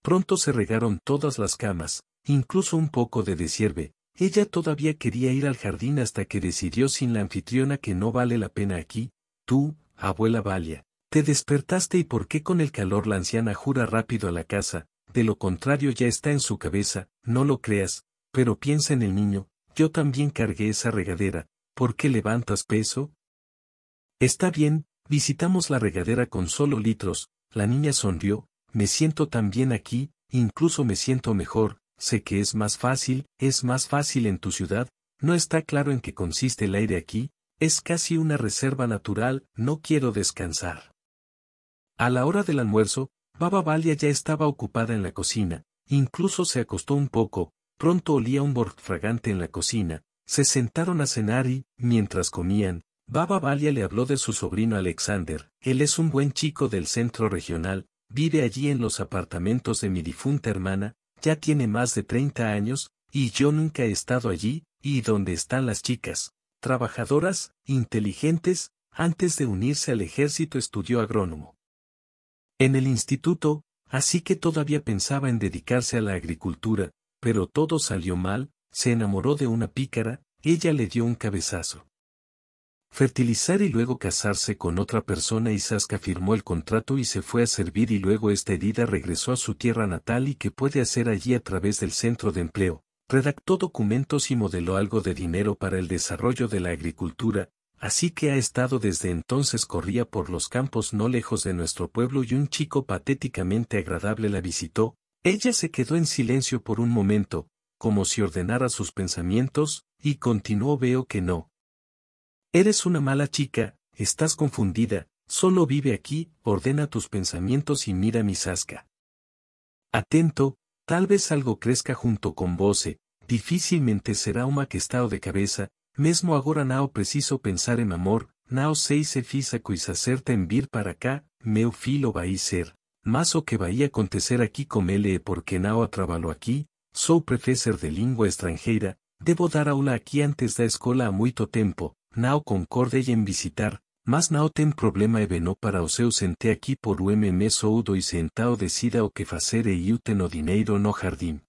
Pronto se regaron todas las camas, incluso un poco de desierve, ella todavía quería ir al jardín hasta que decidió sin la anfitriona que no vale la pena aquí, tú, abuela Valia, te despertaste y por qué con el calor la anciana jura rápido a la casa, de lo contrario ya está en su cabeza, no lo creas, pero piensa en el niño, yo también cargué esa regadera, ¿por qué levantas peso? Está bien, visitamos la regadera con solo litros, la niña sonrió, me siento tan bien aquí, incluso me siento mejor, Sé que es más fácil, es más fácil en tu ciudad, no está claro en qué consiste el aire aquí, es casi una reserva natural, no quiero descansar. A la hora del almuerzo, Baba Valia ya estaba ocupada en la cocina, incluso se acostó un poco, pronto olía un bord fragante en la cocina, se sentaron a cenar y, mientras comían, Baba Valia le habló de su sobrino Alexander, él es un buen chico del centro regional, vive allí en los apartamentos de mi difunta hermana, ya tiene más de 30 años, y yo nunca he estado allí, y donde están las chicas, trabajadoras, inteligentes, antes de unirse al ejército estudió agrónomo. En el instituto, así que todavía pensaba en dedicarse a la agricultura, pero todo salió mal, se enamoró de una pícara, ella le dio un cabezazo fertilizar y luego casarse con otra persona. y Saska firmó el contrato y se fue a servir y luego esta herida regresó a su tierra natal y que puede hacer allí a través del centro de empleo. Redactó documentos y modeló algo de dinero para el desarrollo de la agricultura, así que ha estado desde entonces corría por los campos no lejos de nuestro pueblo y un chico patéticamente agradable la visitó. Ella se quedó en silencio por un momento, como si ordenara sus pensamientos, y continuó veo que no, Eres una mala chica, estás confundida, solo vive aquí, ordena tus pensamientos y mira mi sasca. Atento, tal vez algo crezca junto con voce, eh, difícilmente será uma maquestado de cabeza, mesmo agora Nao preciso pensar en amor, Nao sei se fiz y coisa certa vir para cá, meu filho vai ser, mas o que vai acontecer aquí com ele eh, porque Nao a trabalho aqui, sou professor de lengua estrangeira, debo dar aula aquí antes da escola a muito tempo, nao concorde en visitar, mas nao ten problema e no para o senté aquí por UM soudo y y sentao decida o que facere e uten o dinero no jardín.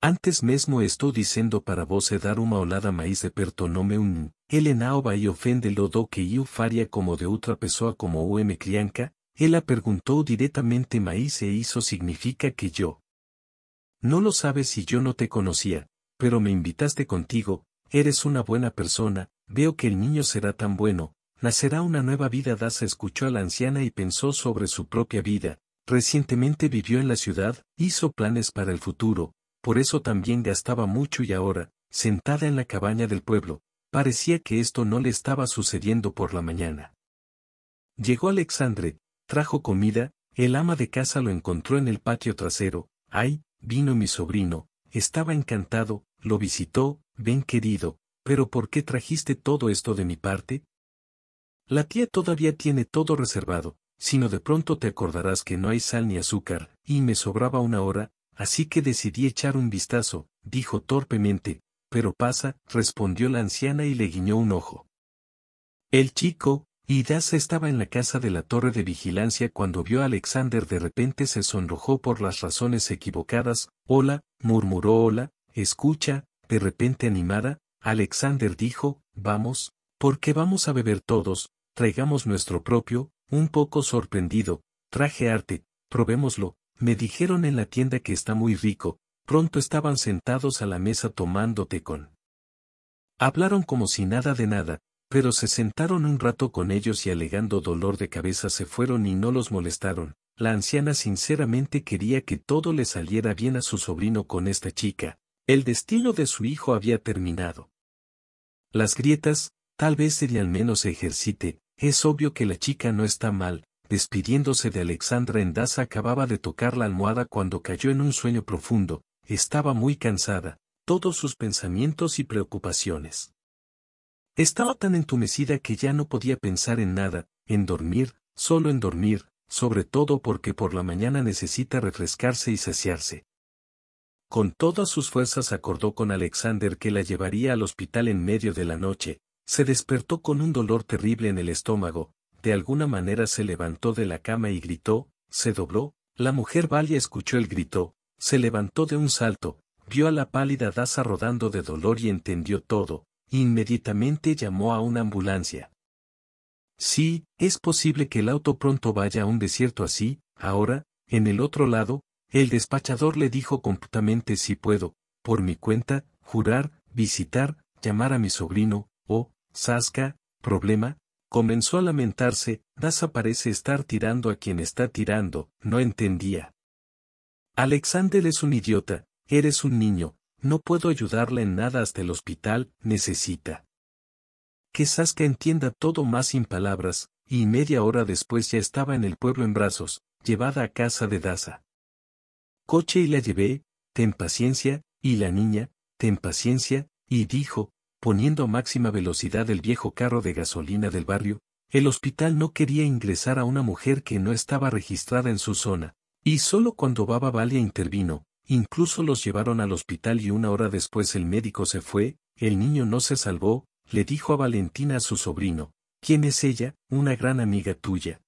Antes mesmo estoy diciendo para e dar una olada maíz de perto no me un. ele nao y ofende lo do que iu faria como de otra pessoa como um crianca, crianca, la preguntó directamente maíz, e hizo significa que yo. No lo sabes si yo no te conocía, pero me invitaste contigo, eres una buena persona, Veo que el niño será tan bueno, nacerá una nueva vida. Daza escuchó a la anciana y pensó sobre su propia vida. Recientemente vivió en la ciudad, hizo planes para el futuro, por eso también gastaba mucho y ahora, sentada en la cabaña del pueblo, parecía que esto no le estaba sucediendo por la mañana. Llegó Alexandre, trajo comida, el ama de casa lo encontró en el patio trasero, ay, vino mi sobrino, estaba encantado, lo visitó, ven querido, ¿Pero por qué trajiste todo esto de mi parte? La tía todavía tiene todo reservado, sino de pronto te acordarás que no hay sal ni azúcar, y me sobraba una hora, así que decidí echar un vistazo, dijo torpemente, pero pasa, respondió la anciana y le guiñó un ojo. El chico, Idas estaba en la casa de la torre de vigilancia cuando vio a Alexander de repente se sonrojó por las razones equivocadas, hola, murmuró hola, escucha, de repente animada, Alexander dijo, vamos, porque vamos a beber todos, traigamos nuestro propio, un poco sorprendido, traje arte, probémoslo, me dijeron en la tienda que está muy rico, pronto estaban sentados a la mesa tomando con. Hablaron como si nada de nada, pero se sentaron un rato con ellos y alegando dolor de cabeza se fueron y no los molestaron. La anciana sinceramente quería que todo le saliera bien a su sobrino con esta chica, el destino de su hijo había terminado. Las grietas, tal vez serían al menos ejercite, es obvio que la chica no está mal, despidiéndose de Alexandra Endaza acababa de tocar la almohada cuando cayó en un sueño profundo, estaba muy cansada, todos sus pensamientos y preocupaciones. Estaba tan entumecida que ya no podía pensar en nada, en dormir, solo en dormir, sobre todo porque por la mañana necesita refrescarse y saciarse. Con todas sus fuerzas acordó con Alexander que la llevaría al hospital en medio de la noche, se despertó con un dolor terrible en el estómago, de alguna manera se levantó de la cama y gritó, se dobló, la mujer Valia escuchó el grito, se levantó de un salto, vio a la pálida Daza rodando de dolor y entendió todo, inmediatamente llamó a una ambulancia. Sí, es posible que el auto pronto vaya a un desierto así, ahora, en el otro lado, el despachador le dijo completamente si puedo, por mi cuenta, jurar, visitar, llamar a mi sobrino, o Sasca, problema, comenzó a lamentarse, Daza parece estar tirando a quien está tirando, no entendía. Alexander es un idiota, eres un niño, no puedo ayudarle en nada hasta el hospital, necesita. Que Sasca entienda todo más sin palabras, y media hora después ya estaba en el pueblo en brazos, llevada a casa de Daza coche y la llevé, ten paciencia, y la niña, ten paciencia, y dijo, poniendo a máxima velocidad el viejo carro de gasolina del barrio, el hospital no quería ingresar a una mujer que no estaba registrada en su zona, y solo cuando Baba Valia intervino, incluso los llevaron al hospital y una hora después el médico se fue, el niño no se salvó, le dijo a Valentina a su sobrino, ¿quién es ella? Una gran amiga tuya.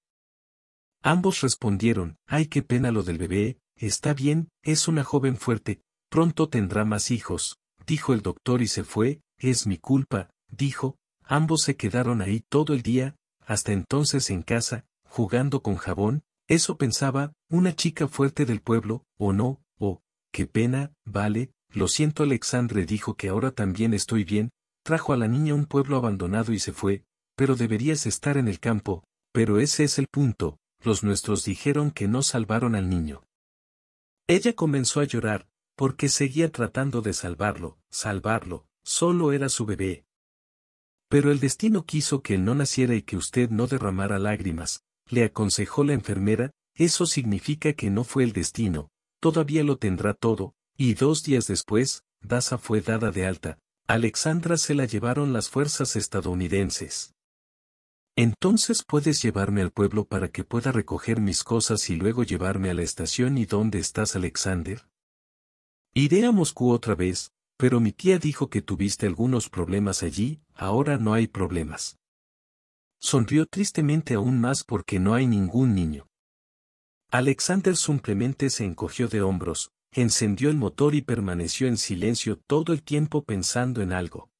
Ambos respondieron, ay qué pena lo del bebé, Está bien, es una joven fuerte, pronto tendrá más hijos, dijo el doctor y se fue, es mi culpa, dijo, ambos se quedaron ahí todo el día, hasta entonces en casa, jugando con jabón, eso pensaba, una chica fuerte del pueblo, o no, o, qué pena, vale, lo siento Alexandre dijo que ahora también estoy bien, trajo a la niña un pueblo abandonado y se fue, pero deberías estar en el campo, pero ese es el punto, los nuestros dijeron que no salvaron al niño. Ella comenzó a llorar, porque seguía tratando de salvarlo, salvarlo, solo era su bebé. Pero el destino quiso que él no naciera y que usted no derramara lágrimas, le aconsejó la enfermera, eso significa que no fue el destino, todavía lo tendrá todo, y dos días después, Daza fue dada de alta, Alexandra se la llevaron las fuerzas estadounidenses. Entonces puedes llevarme al pueblo para que pueda recoger mis cosas y luego llevarme a la estación y dónde estás, Alexander? Iré a Moscú otra vez, pero mi tía dijo que tuviste algunos problemas allí, ahora no hay problemas. Sonrió tristemente aún más porque no hay ningún niño. Alexander simplemente se encogió de hombros, encendió el motor y permaneció en silencio todo el tiempo pensando en algo.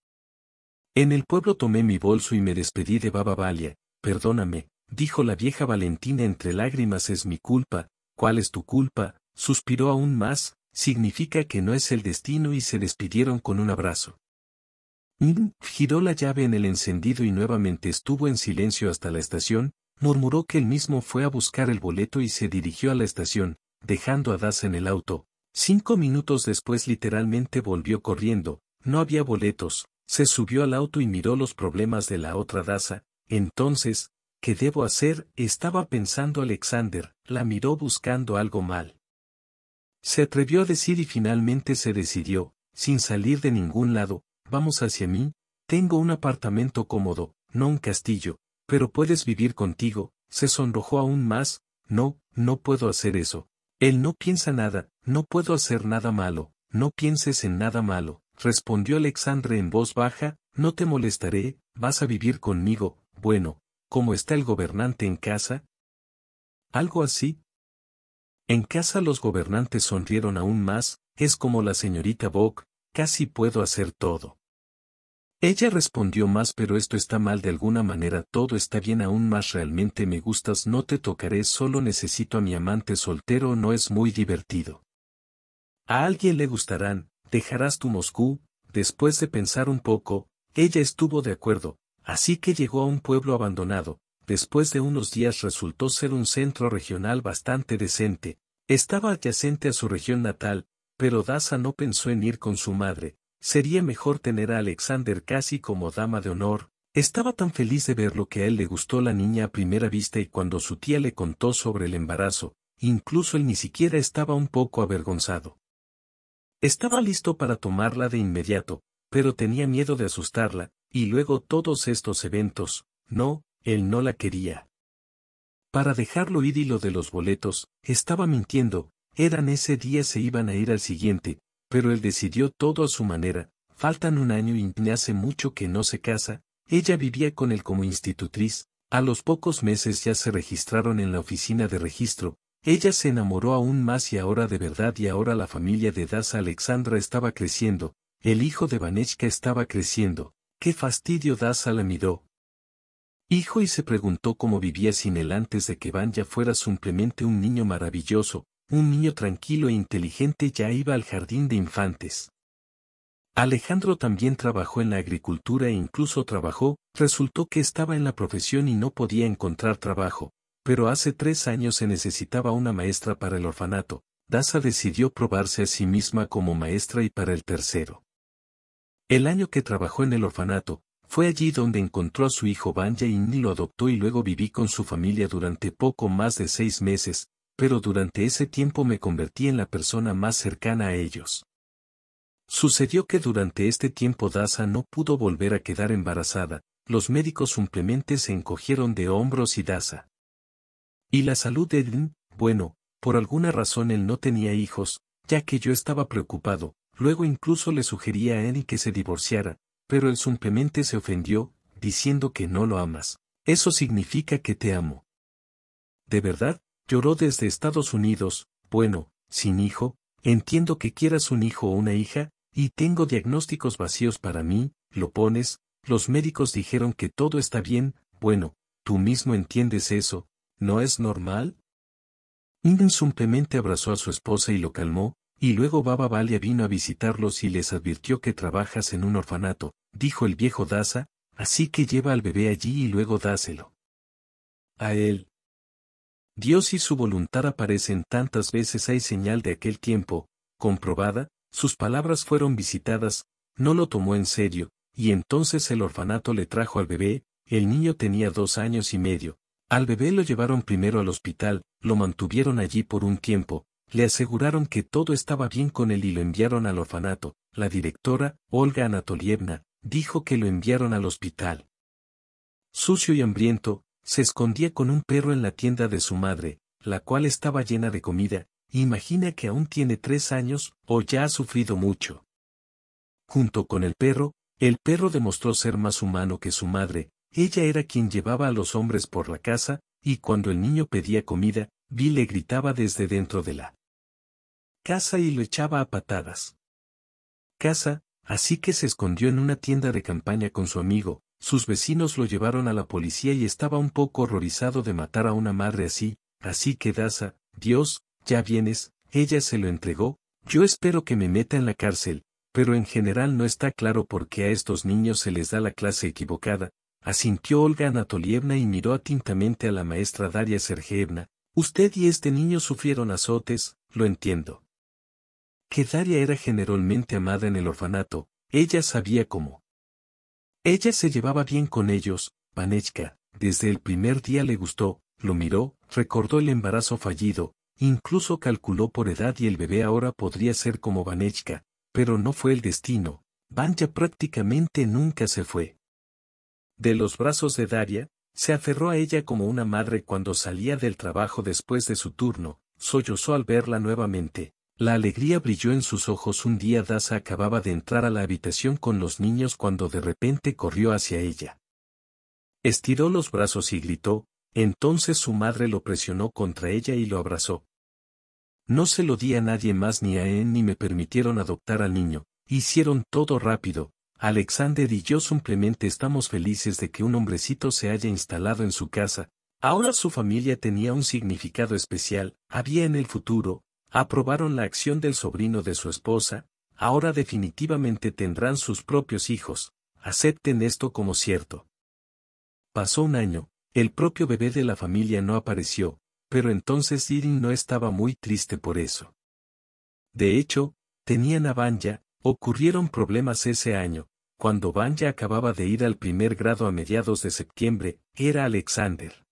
En el pueblo tomé mi bolso y me despedí de Baba Valia, perdóname, dijo la vieja Valentina entre lágrimas es mi culpa, ¿cuál es tu culpa? suspiró aún más, significa que no es el destino y se despidieron con un abrazo. giró la llave en el encendido y nuevamente estuvo en silencio hasta la estación, murmuró que él mismo fue a buscar el boleto y se dirigió a la estación, dejando a Das en el auto. Cinco minutos después literalmente volvió corriendo, no había boletos, se subió al auto y miró los problemas de la otra raza. Entonces, ¿qué debo hacer? Estaba pensando Alexander, la miró buscando algo mal. Se atrevió a decir y finalmente se decidió, sin salir de ningún lado, vamos hacia mí, tengo un apartamento cómodo, no un castillo, pero puedes vivir contigo, se sonrojó aún más, no, no puedo hacer eso. Él no piensa nada, no puedo hacer nada malo, no pienses en nada malo, respondió Alexandre en voz baja, no te molestaré, vas a vivir conmigo, bueno, ¿cómo está el gobernante en casa? ¿Algo así? En casa los gobernantes sonrieron aún más, es como la señorita Bock, casi puedo hacer todo. Ella respondió más pero esto está mal de alguna manera todo está bien aún más realmente me gustas no te tocaré solo necesito a mi amante soltero no es muy divertido. A alguien le gustarán, dejarás tu Moscú, después de pensar un poco, ella estuvo de acuerdo, así que llegó a un pueblo abandonado, después de unos días resultó ser un centro regional bastante decente, estaba adyacente a su región natal, pero Daza no pensó en ir con su madre, sería mejor tener a Alexander casi como dama de honor, estaba tan feliz de ver lo que a él le gustó la niña a primera vista y cuando su tía le contó sobre el embarazo, incluso él ni siquiera estaba un poco avergonzado. Estaba listo para tomarla de inmediato, pero tenía miedo de asustarla, y luego todos estos eventos, no, él no la quería. Para dejarlo ir y lo de los boletos, estaba mintiendo, eran ese día se iban a ir al siguiente, pero él decidió todo a su manera, faltan un año y hace mucho que no se casa, ella vivía con él como institutriz, a los pocos meses ya se registraron en la oficina de registro, ella se enamoró aún más y ahora de verdad y ahora la familia de Daza Alexandra estaba creciendo, el hijo de Vaneshka estaba creciendo, qué fastidio Daza la miró. Hijo y se preguntó cómo vivía sin él antes de que ya fuera simplemente un niño maravilloso, un niño tranquilo e inteligente ya iba al jardín de infantes. Alejandro también trabajó en la agricultura e incluso trabajó, resultó que estaba en la profesión y no podía encontrar trabajo, pero hace tres años se necesitaba una maestra para el orfanato, Daza decidió probarse a sí misma como maestra y para el tercero. El año que trabajó en el orfanato, fue allí donde encontró a su hijo Banja y ni lo adoptó y luego viví con su familia durante poco más de seis meses, pero durante ese tiempo me convertí en la persona más cercana a ellos. Sucedió que durante este tiempo Daza no pudo volver a quedar embarazada, los médicos simplemente se encogieron de hombros y Daza y la salud de Edwin, bueno, por alguna razón él no tenía hijos, ya que yo estaba preocupado, luego incluso le sugería a Eddie que se divorciara, pero él simplemente se ofendió, diciendo que no lo amas. Eso significa que te amo. De verdad, lloró desde Estados Unidos, bueno, sin hijo, entiendo que quieras un hijo o una hija, y tengo diagnósticos vacíos para mí, lo pones, los médicos dijeron que todo está bien, bueno, tú mismo entiendes eso, ¿No es normal? Inden simplemente abrazó a su esposa y lo calmó, y luego Baba Valia vino a visitarlos y les advirtió que trabajas en un orfanato, dijo el viejo Daza, así que lleva al bebé allí y luego dáselo. A él. Dios y su voluntad aparecen tantas veces hay señal de aquel tiempo, comprobada, sus palabras fueron visitadas, no lo tomó en serio, y entonces el orfanato le trajo al bebé, el niño tenía dos años y medio, al bebé lo llevaron primero al hospital, lo mantuvieron allí por un tiempo, le aseguraron que todo estaba bien con él y lo enviaron al orfanato. La directora, Olga Anatolievna, dijo que lo enviaron al hospital. Sucio y hambriento, se escondía con un perro en la tienda de su madre, la cual estaba llena de comida, imagina que aún tiene tres años o ya ha sufrido mucho. Junto con el perro, el perro demostró ser más humano que su madre, ella era quien llevaba a los hombres por la casa, y cuando el niño pedía comida, Vi le gritaba desde dentro de la casa y lo echaba a patadas. Casa, así que se escondió en una tienda de campaña con su amigo, sus vecinos lo llevaron a la policía y estaba un poco horrorizado de matar a una madre así, así que Daza, Dios, ya vienes, ella se lo entregó, yo espero que me meta en la cárcel, pero en general no está claro por qué a estos niños se les da la clase equivocada, asintió Olga Anatolievna y miró atentamente a la maestra Daria Sergeevna, usted y este niño sufrieron azotes, lo entiendo. Que Daria era generalmente amada en el orfanato, ella sabía cómo. Ella se llevaba bien con ellos, Vanechka, desde el primer día le gustó, lo miró, recordó el embarazo fallido, incluso calculó por edad y el bebé ahora podría ser como Vanechka, pero no fue el destino, Vanya prácticamente nunca se fue de los brazos de Daria, se aferró a ella como una madre cuando salía del trabajo después de su turno, sollozó al verla nuevamente. La alegría brilló en sus ojos un día Daza acababa de entrar a la habitación con los niños cuando de repente corrió hacia ella. Estiró los brazos y gritó, entonces su madre lo presionó contra ella y lo abrazó. No se lo di a nadie más ni a él ni me permitieron adoptar al niño, hicieron todo rápido, Alexander y yo simplemente estamos felices de que un hombrecito se haya instalado en su casa, ahora su familia tenía un significado especial, había en el futuro, aprobaron la acción del sobrino de su esposa, ahora definitivamente tendrán sus propios hijos, acepten esto como cierto. Pasó un año, el propio bebé de la familia no apareció, pero entonces Irin no estaba muy triste por eso. De hecho, tenían a ocurrieron problemas ese año, cuando Van ya acababa de ir al primer grado a mediados de septiembre, era Alexander.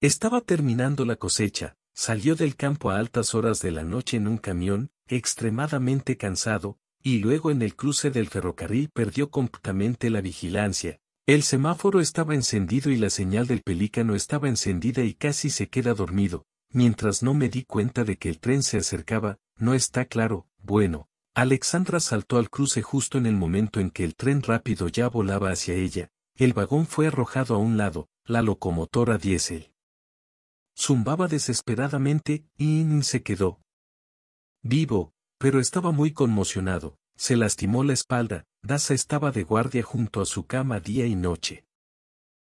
Estaba terminando la cosecha, salió del campo a altas horas de la noche en un camión, extremadamente cansado, y luego en el cruce del ferrocarril perdió completamente la vigilancia. El semáforo estaba encendido y la señal del pelícano estaba encendida y casi se queda dormido, mientras no me di cuenta de que el tren se acercaba, no está claro, bueno, Alexandra saltó al cruce justo en el momento en que el tren rápido ya volaba hacia ella, el vagón fue arrojado a un lado, la locomotora diésel. Zumbaba desesperadamente y se quedó. Vivo, pero estaba muy conmocionado, se lastimó la espalda, Daza estaba de guardia junto a su cama día y noche.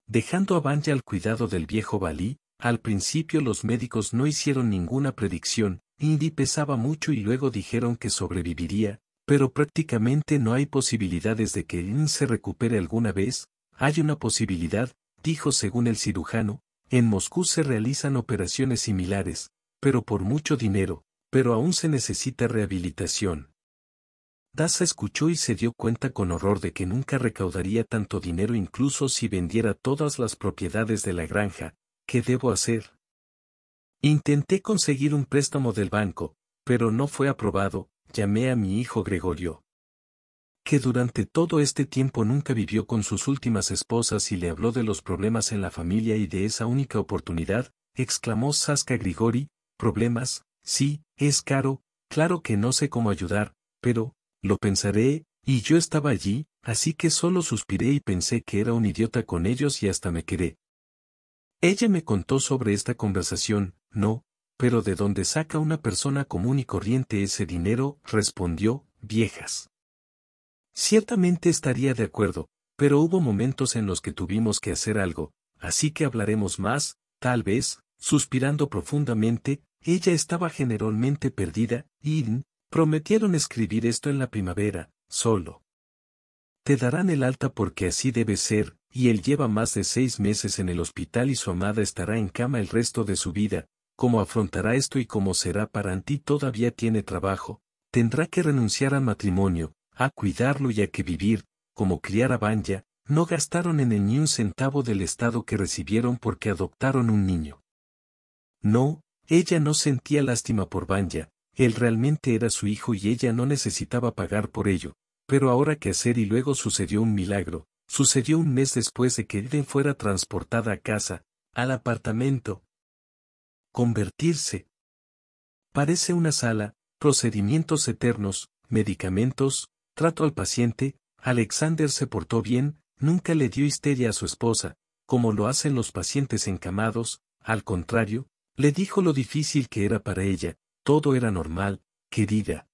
Dejando a Banja al cuidado del viejo Balí, al principio los médicos no hicieron ninguna predicción, Indy pesaba mucho y luego dijeron que sobreviviría, pero prácticamente no hay posibilidades de que Indy se recupere alguna vez, hay una posibilidad, dijo según el cirujano, en Moscú se realizan operaciones similares, pero por mucho dinero, pero aún se necesita rehabilitación. Daza escuchó y se dio cuenta con horror de que nunca recaudaría tanto dinero incluso si vendiera todas las propiedades de la granja, ¿qué debo hacer? Intenté conseguir un préstamo del banco, pero no fue aprobado, llamé a mi hijo Gregorio que durante todo este tiempo nunca vivió con sus últimas esposas y le habló de los problemas en la familia y de esa única oportunidad, exclamó Saska Grigori, problemas, sí, es caro, claro que no sé cómo ayudar, pero, lo pensaré, y yo estaba allí, así que solo suspiré y pensé que era un idiota con ellos y hasta me quedé. Ella me contó sobre esta conversación, no, pero ¿de dónde saca una persona común y corriente ese dinero? respondió, viejas. Ciertamente estaría de acuerdo, pero hubo momentos en los que tuvimos que hacer algo, así que hablaremos más, tal vez, suspirando profundamente, ella estaba generalmente perdida, y prometieron escribir esto en la primavera, solo. Te darán el alta porque así debe ser, y él lleva más de seis meses en el hospital y su amada estará en cama el resto de su vida, cómo afrontará esto y cómo será para ti todavía tiene trabajo, tendrá que renunciar al matrimonio, a cuidarlo y a que vivir, como criar a Banya, no gastaron en él ni un centavo del estado que recibieron porque adoptaron un niño. No, ella no sentía lástima por Banya, él realmente era su hijo y ella no necesitaba pagar por ello, pero ahora qué hacer y luego sucedió un milagro, sucedió un mes después de que Eden fuera transportada a casa, al apartamento, convertirse. Parece una sala, procedimientos eternos, medicamentos, trato al paciente, Alexander se portó bien, nunca le dio histeria a su esposa, como lo hacen los pacientes encamados, al contrario, le dijo lo difícil que era para ella, todo era normal, querida.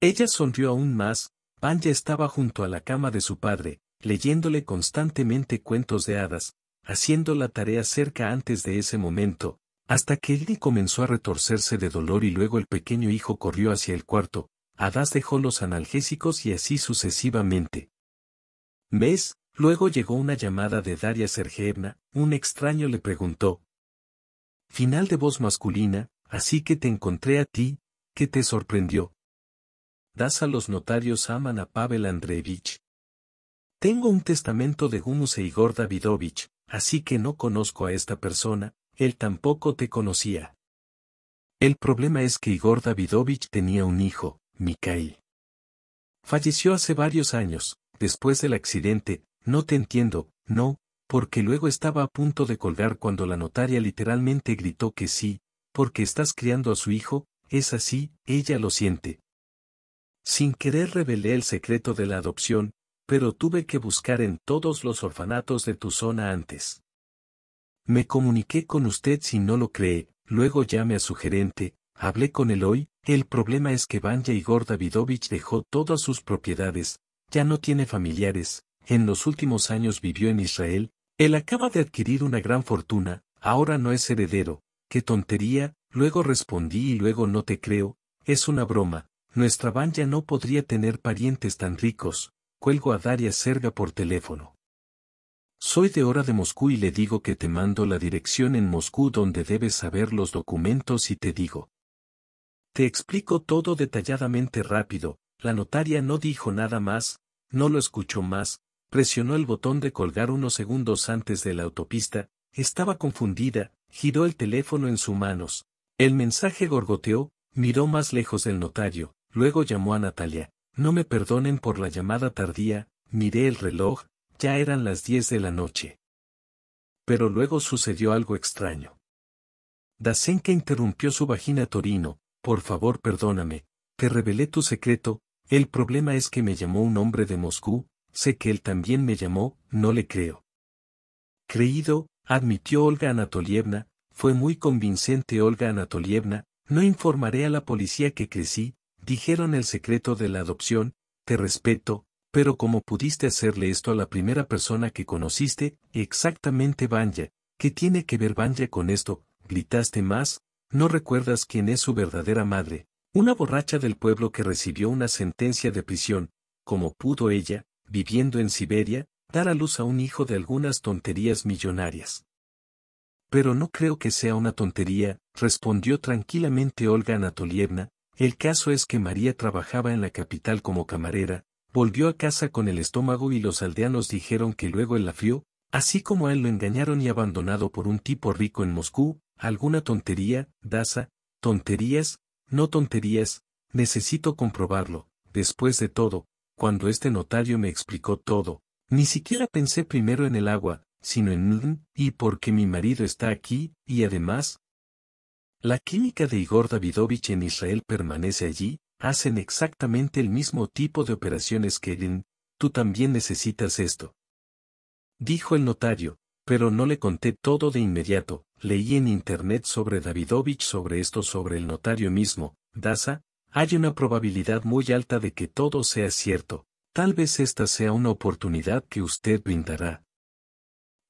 Ella sonrió aún más, ya estaba junto a la cama de su padre, leyéndole constantemente cuentos de hadas, haciendo la tarea cerca antes de ese momento, hasta que ni comenzó a retorcerse de dolor y luego el pequeño hijo corrió hacia el cuarto, Adas dejó los analgésicos y así sucesivamente. ¿Ves? Luego llegó una llamada de Daria Sergeevna, un extraño le preguntó. Final de voz masculina, así que te encontré a ti, ¿qué te sorprendió? Das a los notarios aman a Pavel Andreevich. Tengo un testamento de Humus e Igor Davidovich, así que no conozco a esta persona, él tampoco te conocía. El problema es que Igor Davidovich tenía un hijo, Mikhail. Falleció hace varios años, después del accidente, no te entiendo, no, porque luego estaba a punto de colgar cuando la notaria literalmente gritó que sí, porque estás criando a su hijo, es así, ella lo siente. Sin querer revelé el secreto de la adopción, pero tuve que buscar en todos los orfanatos de tu zona antes. Me comuniqué con usted si no lo cree, luego llamé a su gerente, hablé con él hoy, el problema es que Banja Igor Davidovich dejó todas sus propiedades, ya no tiene familiares, en los últimos años vivió en Israel, él acaba de adquirir una gran fortuna, ahora no es heredero, qué tontería, luego respondí y luego no te creo, es una broma, nuestra Banja no podría tener parientes tan ricos, cuelgo a Daria Serga por teléfono. Soy de hora de Moscú y le digo que te mando la dirección en Moscú donde debes saber los documentos y te digo. Te explico todo detalladamente rápido, la notaria no dijo nada más, no lo escuchó más, presionó el botón de colgar unos segundos antes de la autopista, estaba confundida, giró el teléfono en sus manos. El mensaje gorgoteó, miró más lejos del notario, luego llamó a Natalia. No me perdonen por la llamada tardía, miré el reloj, ya eran las diez de la noche. Pero luego sucedió algo extraño. Dasenka interrumpió su vagina Torino, por favor perdóname, te revelé tu secreto, el problema es que me llamó un hombre de Moscú, sé que él también me llamó, no le creo. Creído, admitió Olga Anatolievna, fue muy convincente Olga Anatolievna, no informaré a la policía que crecí, dijeron el secreto de la adopción, te respeto, pero ¿cómo pudiste hacerle esto a la primera persona que conociste? Exactamente Banja. ¿Qué tiene que ver Banja con esto? Gritaste más, no recuerdas quién es su verdadera madre, una borracha del pueblo que recibió una sentencia de prisión, como pudo ella, viviendo en Siberia, dar a luz a un hijo de algunas tonterías millonarias. Pero no creo que sea una tontería, respondió tranquilamente Olga Anatolievna, el caso es que María trabajaba en la capital como camarera, Volvió a casa con el estómago y los aldeanos dijeron que luego él la fió, así como a él lo engañaron y abandonado por un tipo rico en Moscú, alguna tontería, Daza, tonterías, no tonterías, necesito comprobarlo, después de todo, cuando este notario me explicó todo, ni siquiera pensé primero en el agua, sino en y porque mi marido está aquí, y además, la química de Igor Davidovich en Israel permanece allí, hacen exactamente el mismo tipo de operaciones que él, tú también necesitas esto. Dijo el notario, pero no le conté todo de inmediato, leí en internet sobre Davidovich sobre esto sobre el notario mismo, Daza, hay una probabilidad muy alta de que todo sea cierto, tal vez esta sea una oportunidad que usted brindará.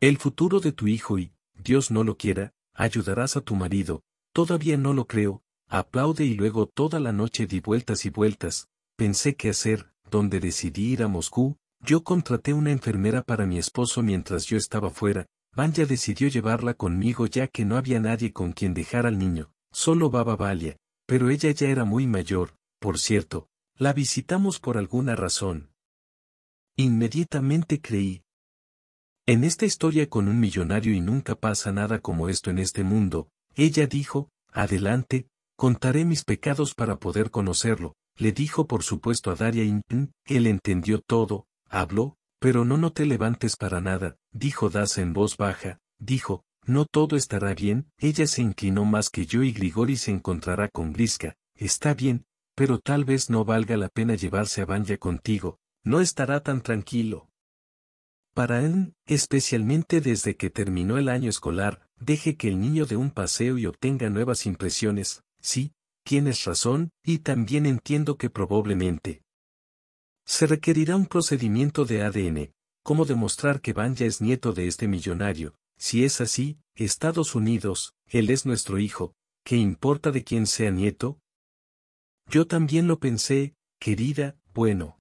El futuro de tu hijo y, Dios no lo quiera, ayudarás a tu marido, todavía no lo creo, Aplaude y luego toda la noche di vueltas y vueltas, pensé qué hacer, donde decidí ir a Moscú, yo contraté una enfermera para mi esposo mientras yo estaba fuera, Vanya decidió llevarla conmigo ya que no había nadie con quien dejar al niño, solo Baba Valia, pero ella ya era muy mayor, por cierto, la visitamos por alguna razón. Inmediatamente creí. En esta historia con un millonario y nunca pasa nada como esto en este mundo, ella dijo, adelante, Contaré mis pecados para poder conocerlo, le dijo por supuesto a Daria él entendió todo, habló, pero no, no te levantes para nada, dijo Dasa en voz baja, dijo, no todo estará bien, ella se inclinó más que yo y Grigori se encontrará con Brisca. está bien, pero tal vez no valga la pena llevarse a Banya contigo, no estará tan tranquilo. Para él, especialmente desde que terminó el año escolar, deje que el niño dé un paseo y obtenga nuevas impresiones, Sí, tienes razón, y también entiendo que probablemente se requerirá un procedimiento de ADN, como demostrar que Banja es nieto de este millonario. Si es así, Estados Unidos, él es nuestro hijo, ¿qué importa de quién sea nieto? Yo también lo pensé, querida, bueno.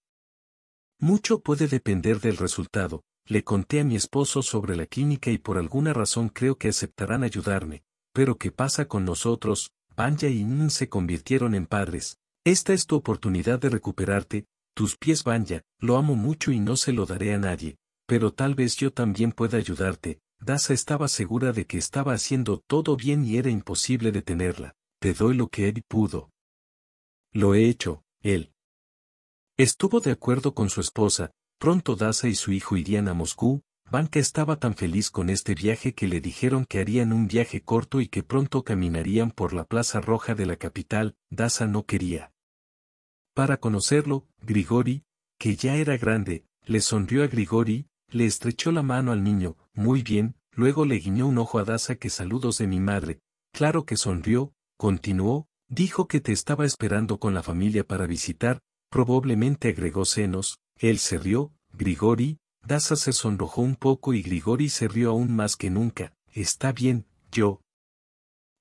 Mucho puede depender del resultado, le conté a mi esposo sobre la clínica y por alguna razón creo que aceptarán ayudarme, pero ¿qué pasa con nosotros, Banja y Nin se convirtieron en padres. Esta es tu oportunidad de recuperarte, tus pies Banya, lo amo mucho y no se lo daré a nadie, pero tal vez yo también pueda ayudarte. Dasa estaba segura de que estaba haciendo todo bien y era imposible detenerla. Te doy lo que él pudo. Lo he hecho, él. Estuvo de acuerdo con su esposa, pronto Daza y su hijo irían a Moscú, Banca estaba tan feliz con este viaje que le dijeron que harían un viaje corto y que pronto caminarían por la Plaza Roja de la capital, Daza no quería. Para conocerlo, Grigori, que ya era grande, le sonrió a Grigori, le estrechó la mano al niño, muy bien, luego le guiñó un ojo a Daza que saludos de mi madre, claro que sonrió, continuó, dijo que te estaba esperando con la familia para visitar, probablemente agregó senos, él se rió, Grigori, Daza se sonrojó un poco y Grigori se rió aún más que nunca. Está bien, yo.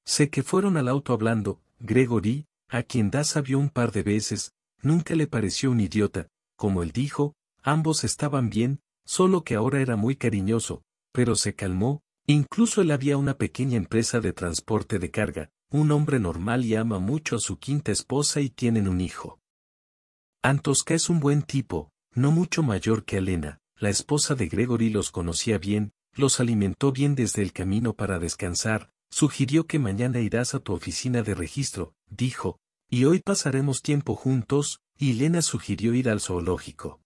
Sé que fueron al auto hablando, Gregory, a quien Daza vio un par de veces, nunca le pareció un idiota, como él dijo, ambos estaban bien, solo que ahora era muy cariñoso, pero se calmó, incluso él había una pequeña empresa de transporte de carga, un hombre normal y ama mucho a su quinta esposa y tienen un hijo. Antoska es un buen tipo, no mucho mayor que Elena, la esposa de Gregory los conocía bien, los alimentó bien desde el camino para descansar, sugirió que mañana irás a tu oficina de registro, dijo, y hoy pasaremos tiempo juntos, y Lena sugirió ir al zoológico.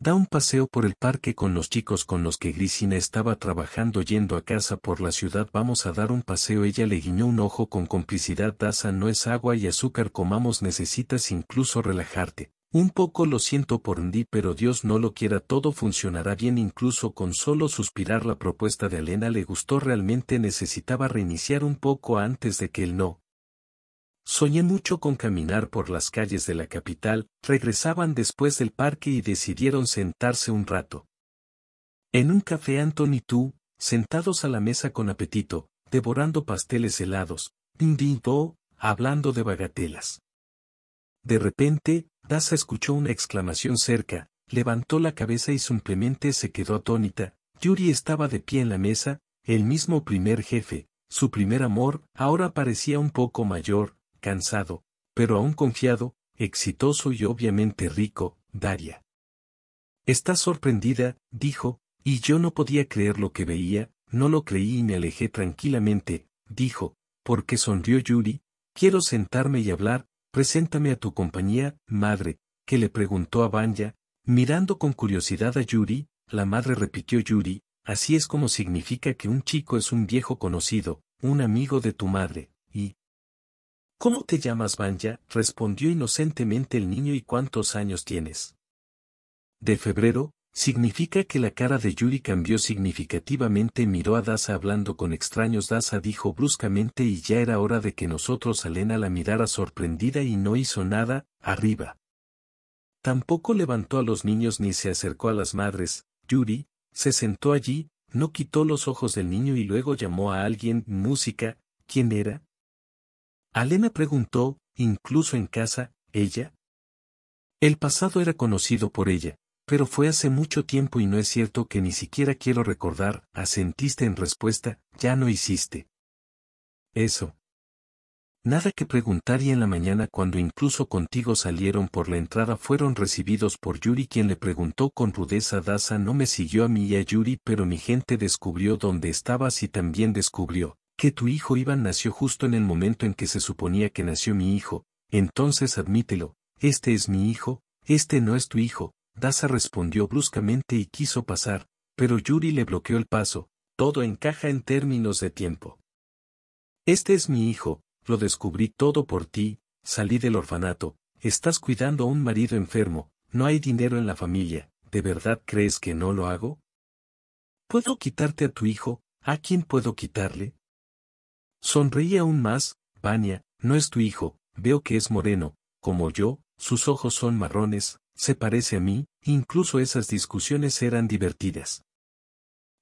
Da un paseo por el parque con los chicos con los que Grisina estaba trabajando yendo a casa por la ciudad. Vamos a dar un paseo. Ella le guiñó un ojo con complicidad. Daza no es agua y azúcar comamos necesitas incluso relajarte. Un poco lo siento por Ndi, pero Dios no lo quiera, todo funcionará bien. Incluso con solo suspirar, la propuesta de Elena le gustó realmente. Necesitaba reiniciar un poco antes de que él no. Soñé mucho con caminar por las calles de la capital, regresaban después del parque y decidieron sentarse un rato. En un café Anton y tú, sentados a la mesa con apetito, devorando pasteles helados, ding hablando de bagatelas. De repente, Daza escuchó una exclamación cerca, levantó la cabeza y simplemente se quedó atónita. Yuri estaba de pie en la mesa, el mismo primer jefe, su primer amor, ahora parecía un poco mayor, cansado, pero aún confiado, exitoso y obviamente rico, Daria. está sorprendida, dijo, y yo no podía creer lo que veía, no lo creí y me alejé tranquilamente, dijo, porque sonrió Yuri, quiero sentarme y hablar, Preséntame a tu compañía, madre, que le preguntó a Banya, mirando con curiosidad a Yuri, la madre repitió Yuri, así es como significa que un chico es un viejo conocido, un amigo de tu madre, y... ¿Cómo te llamas Banya? respondió inocentemente el niño y cuántos años tienes. De febrero, Significa que la cara de Yuri cambió significativamente. Miró a Daza hablando con extraños. Daza dijo bruscamente y ya era hora de que nosotros Alena la mirara sorprendida y no hizo nada, arriba. Tampoco levantó a los niños ni se acercó a las madres. Yuri, se sentó allí, no quitó los ojos del niño y luego llamó a alguien. Música, ¿quién era? Alena preguntó, incluso en casa, ¿ella? El pasado era conocido por ella, pero fue hace mucho tiempo y no es cierto que ni siquiera quiero recordar, asentiste ¿ah, en respuesta, ya no hiciste. Eso. Nada que preguntar y en la mañana cuando incluso contigo salieron por la entrada fueron recibidos por Yuri quien le preguntó con rudeza Daza no me siguió a mí y a Yuri pero mi gente descubrió dónde estabas y también descubrió que tu hijo Iván nació justo en el momento en que se suponía que nació mi hijo, entonces admítelo, este es mi hijo, este no es tu hijo, Daza respondió bruscamente y quiso pasar, pero Yuri le bloqueó el paso, todo encaja en términos de tiempo. Este es mi hijo, lo descubrí todo por ti, salí del orfanato, estás cuidando a un marido enfermo, no hay dinero en la familia, ¿de verdad crees que no lo hago? ¿Puedo quitarte a tu hijo? ¿A quién puedo quitarle? Sonreí aún más, Vania, no es tu hijo, veo que es moreno, como yo, sus ojos son marrones, se parece a mí, incluso esas discusiones eran divertidas.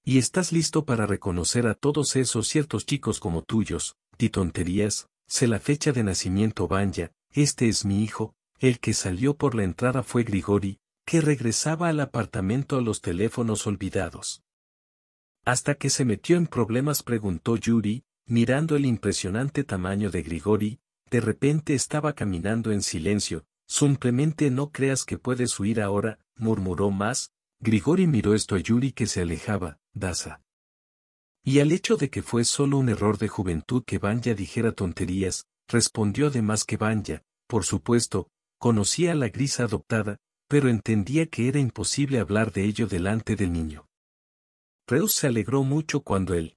Y estás listo para reconocer a todos esos ciertos chicos como tuyos, di tonterías, sé la fecha de nacimiento Vanya, este es mi hijo, el que salió por la entrada fue Grigori, que regresaba al apartamento a los teléfonos olvidados. Hasta que se metió en problemas preguntó Yuri, mirando el impresionante tamaño de Grigori, de repente estaba caminando en silencio, Simplemente no creas que puedes huir ahora, murmuró más. Grigori miró esto a Yuri que se alejaba, Daza. Y al hecho de que fue solo un error de juventud que Vanya dijera tonterías, respondió además que Vanya, por supuesto, conocía a la grisa adoptada, pero entendía que era imposible hablar de ello delante del niño. Reus se alegró mucho cuando él.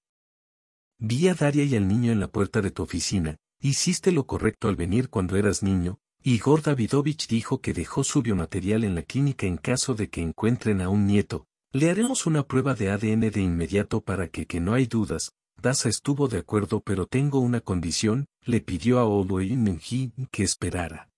Vi a Daria y al niño en la puerta de tu oficina, hiciste lo correcto al venir cuando eras niño, Igor Davidovich dijo que dejó su biomaterial en la clínica en caso de que encuentren a un nieto. Le haremos una prueba de ADN de inmediato para que, que no hay dudas. Daza estuvo de acuerdo pero tengo una condición, le pidió a Oloy Nungi que esperara.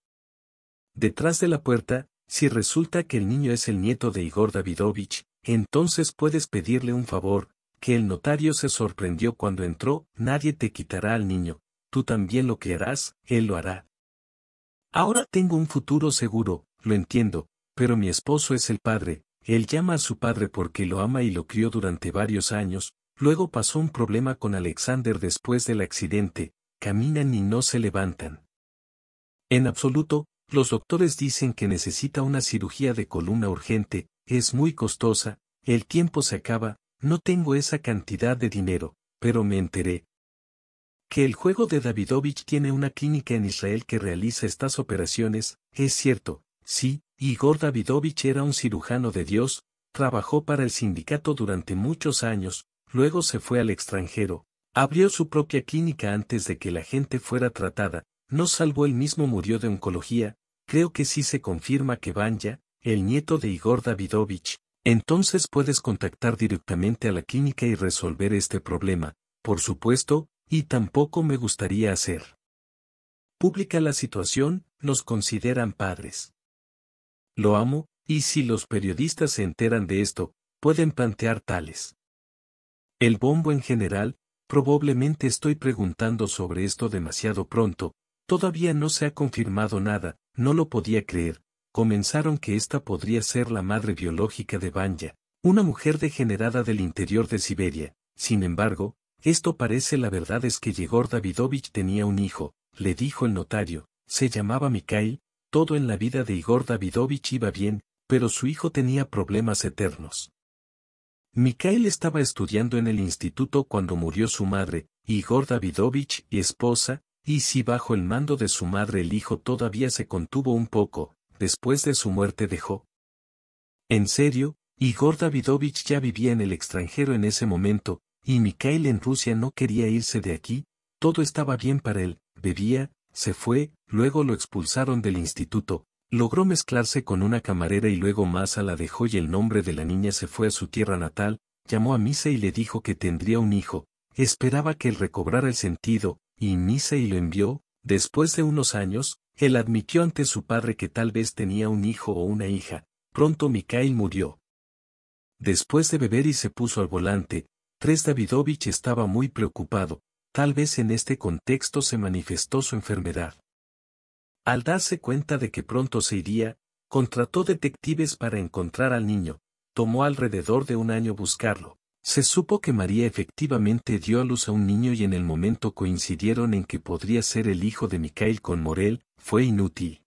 Detrás de la puerta, si resulta que el niño es el nieto de Igor Davidovich, entonces puedes pedirle un favor, que el notario se sorprendió cuando entró, nadie te quitará al niño, tú también lo que harás, él lo hará, Ahora tengo un futuro seguro, lo entiendo, pero mi esposo es el padre, él llama a su padre porque lo ama y lo crió durante varios años, luego pasó un problema con Alexander después del accidente, caminan y no se levantan. En absoluto, los doctores dicen que necesita una cirugía de columna urgente, es muy costosa, el tiempo se acaba, no tengo esa cantidad de dinero, pero me enteré, que el juego de Davidovich tiene una clínica en Israel que realiza estas operaciones, es cierto, sí, Igor Davidovich era un cirujano de Dios, trabajó para el sindicato durante muchos años, luego se fue al extranjero, abrió su propia clínica antes de que la gente fuera tratada, no salvo él mismo murió de oncología, creo que sí se confirma que Banja, el nieto de Igor Davidovich, entonces puedes contactar directamente a la clínica y resolver este problema, por supuesto, y tampoco me gustaría hacer. Pública la situación, nos consideran padres. Lo amo, y si los periodistas se enteran de esto, pueden plantear tales. El bombo en general, probablemente estoy preguntando sobre esto demasiado pronto, todavía no se ha confirmado nada, no lo podía creer, comenzaron que esta podría ser la madre biológica de Banja, una mujer degenerada del interior de Siberia, sin embargo, esto parece la verdad es que Yegor Davidovich tenía un hijo, le dijo el notario, se llamaba Mikhail, todo en la vida de Igor Davidovich iba bien, pero su hijo tenía problemas eternos. Mikhail estaba estudiando en el instituto cuando murió su madre, Igor Davidovich y esposa, y si bajo el mando de su madre el hijo todavía se contuvo un poco, después de su muerte dejó. En serio, Igor Davidovich ya vivía en el extranjero en ese momento, y Mikhail en Rusia no quería irse de aquí, todo estaba bien para él, bebía, se fue, luego lo expulsaron del instituto, logró mezclarse con una camarera y luego a la dejó y el nombre de la niña se fue a su tierra natal, llamó a Misa y le dijo que tendría un hijo, esperaba que él recobrara el sentido, y Misa y lo envió, después de unos años, él admitió ante su padre que tal vez tenía un hijo o una hija, pronto Mikhail murió. Después de beber y se puso al volante, 3. Davidovich estaba muy preocupado, tal vez en este contexto se manifestó su enfermedad. Al darse cuenta de que pronto se iría, contrató detectives para encontrar al niño, tomó alrededor de un año buscarlo. Se supo que María efectivamente dio a luz a un niño y en el momento coincidieron en que podría ser el hijo de Mikhail con Morel, fue inútil.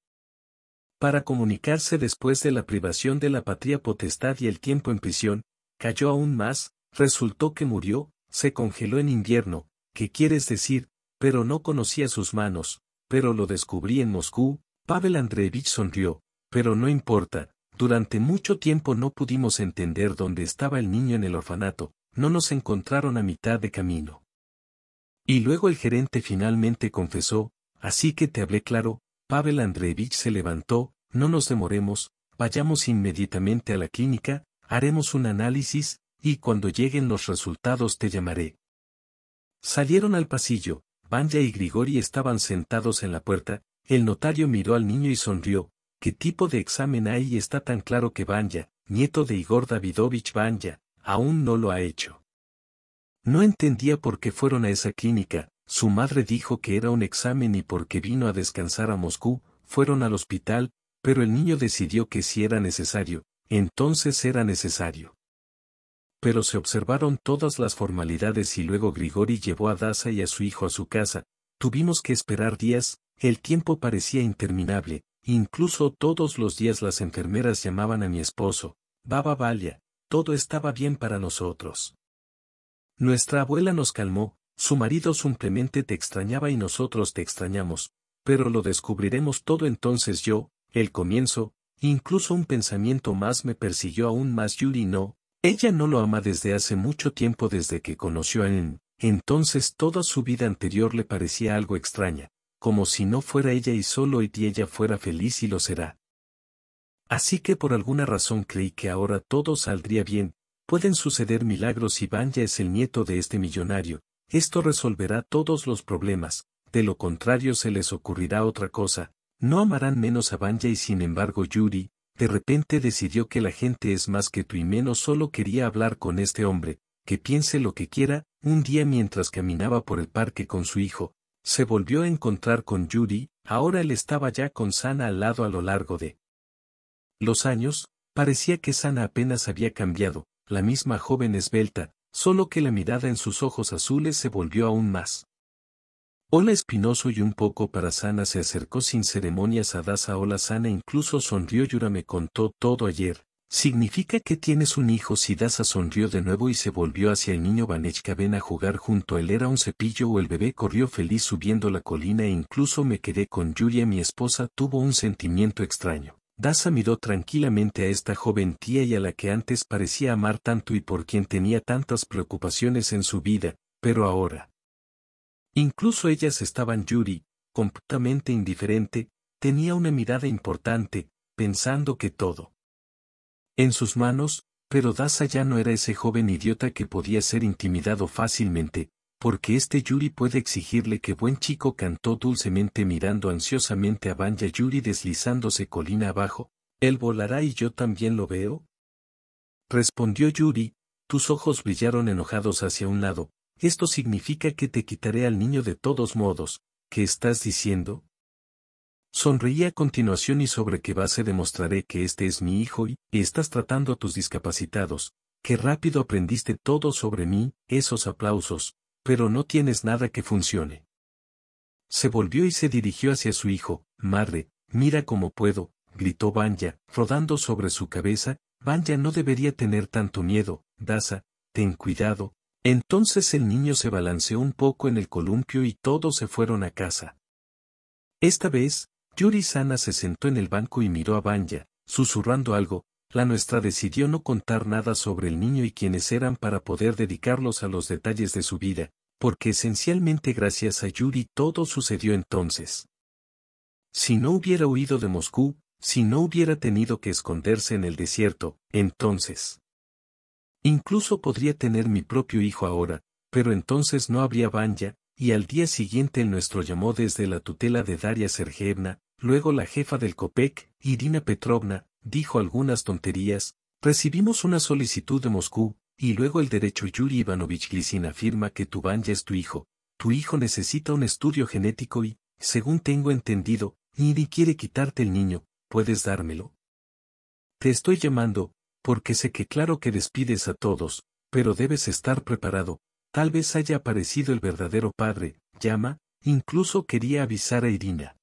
Para comunicarse después de la privación de la patria potestad y el tiempo en prisión, cayó aún más, resultó que murió, se congeló en invierno, ¿qué quieres decir? Pero no conocía sus manos, pero lo descubrí en Moscú, Pavel Andreevich sonrió, pero no importa, durante mucho tiempo no pudimos entender dónde estaba el niño en el orfanato, no nos encontraron a mitad de camino. Y luego el gerente finalmente confesó, así que te hablé claro, Pavel Andreevich se levantó, no nos demoremos, vayamos inmediatamente a la clínica, haremos un análisis, y cuando lleguen los resultados te llamaré. Salieron al pasillo, Vanya y Grigori estaban sentados en la puerta, el notario miró al niño y sonrió, ¿qué tipo de examen hay y está tan claro que Vanya, nieto de Igor Davidovich Vanya, aún no lo ha hecho? No entendía por qué fueron a esa clínica, su madre dijo que era un examen y porque vino a descansar a Moscú, fueron al hospital, pero el niño decidió que si era necesario, entonces era necesario. Pero se observaron todas las formalidades y luego Grigori llevó a Daza y a su hijo a su casa, tuvimos que esperar días, el tiempo parecía interminable, incluso todos los días las enfermeras llamaban a mi esposo, Baba Valia, todo estaba bien para nosotros. Nuestra abuela nos calmó, su marido simplemente te extrañaba y nosotros te extrañamos, pero lo descubriremos todo entonces yo, el comienzo, incluso un pensamiento más me persiguió aún más Yuri no, ella no lo ama desde hace mucho tiempo desde que conoció a él, entonces toda su vida anterior le parecía algo extraña, como si no fuera ella y solo y ella fuera feliz y lo será. Así que por alguna razón creí que ahora todo saldría bien, pueden suceder milagros y Vanya es el nieto de este millonario, esto resolverá todos los problemas, de lo contrario se les ocurrirá otra cosa, no amarán menos a Vanya y sin embargo Yuri, de repente decidió que la gente es más que tú y menos solo quería hablar con este hombre, que piense lo que quiera, un día mientras caminaba por el parque con su hijo, se volvió a encontrar con Judy, ahora él estaba ya con Sana al lado a lo largo de los años, parecía que Sana apenas había cambiado, la misma joven esbelta, solo que la mirada en sus ojos azules se volvió aún más Hola Espinoso y un poco para Sana se acercó sin ceremonias a Daza. hola Sana incluso sonrió. Yura me contó todo ayer. Significa que tienes un hijo. Si Daza sonrió de nuevo y se volvió hacia el niño Vanechka ven a jugar junto. Él era un cepillo o el bebé corrió feliz subiendo la colina e incluso me quedé con Yuria. Mi esposa tuvo un sentimiento extraño. Daza miró tranquilamente a esta joven tía y a la que antes parecía amar tanto y por quien tenía tantas preocupaciones en su vida, pero ahora, Incluso ellas estaban Yuri, completamente indiferente, tenía una mirada importante, pensando que todo. En sus manos, pero Daza ya no era ese joven idiota que podía ser intimidado fácilmente, porque este Yuri puede exigirle que buen chico cantó dulcemente mirando ansiosamente a Banja Yuri deslizándose colina abajo, él volará y yo también lo veo. Respondió Yuri, tus ojos brillaron enojados hacia un lado, esto significa que te quitaré al niño de todos modos, ¿qué estás diciendo? Sonreí a continuación y sobre qué base demostraré que este es mi hijo y estás tratando a tus discapacitados, qué rápido aprendiste todo sobre mí, esos aplausos, pero no tienes nada que funcione. Se volvió y se dirigió hacia su hijo, madre, mira cómo puedo, gritó Banja, rodando sobre su cabeza, Banya no debería tener tanto miedo, Daza, ten cuidado, entonces el niño se balanceó un poco en el columpio y todos se fueron a casa. Esta vez, Yuri Sana se sentó en el banco y miró a Banja, susurrando algo, la nuestra decidió no contar nada sobre el niño y quienes eran para poder dedicarlos a los detalles de su vida, porque esencialmente gracias a Yuri todo sucedió entonces. Si no hubiera huido de Moscú, si no hubiera tenido que esconderse en el desierto, entonces. Incluso podría tener mi propio hijo ahora, pero entonces no habría Vanya, y al día siguiente el nuestro llamó desde la tutela de Daria Sergeevna, luego la jefa del COPEC, Irina Petrovna, dijo algunas tonterías, recibimos una solicitud de Moscú, y luego el derecho Yuri Ivanovich Glisin afirma que tu Vanya es tu hijo, tu hijo necesita un estudio genético y, según tengo entendido, ni quiere quitarte el niño, ¿puedes dármelo? Te estoy llamando, porque sé que claro que despides a todos, pero debes estar preparado, tal vez haya aparecido el verdadero padre, llama, incluso quería avisar a Irina.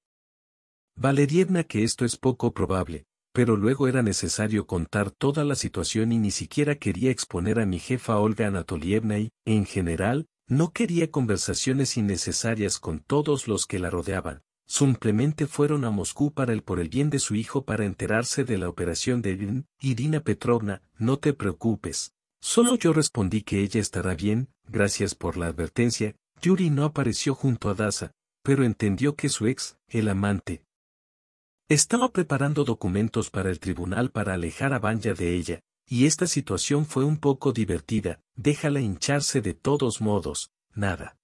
Valerievna que esto es poco probable, pero luego era necesario contar toda la situación y ni siquiera quería exponer a mi jefa Olga Anatolievna y, en general, no quería conversaciones innecesarias con todos los que la rodeaban, Simplemente fueron a Moscú para el por el bien de su hijo para enterarse de la operación de Irina Petrovna, no te preocupes. Solo yo respondí que ella estará bien, gracias por la advertencia. Yuri no apareció junto a Daza, pero entendió que su ex, el amante, estaba preparando documentos para el tribunal para alejar a Banja de ella, y esta situación fue un poco divertida, déjala hincharse de todos modos, nada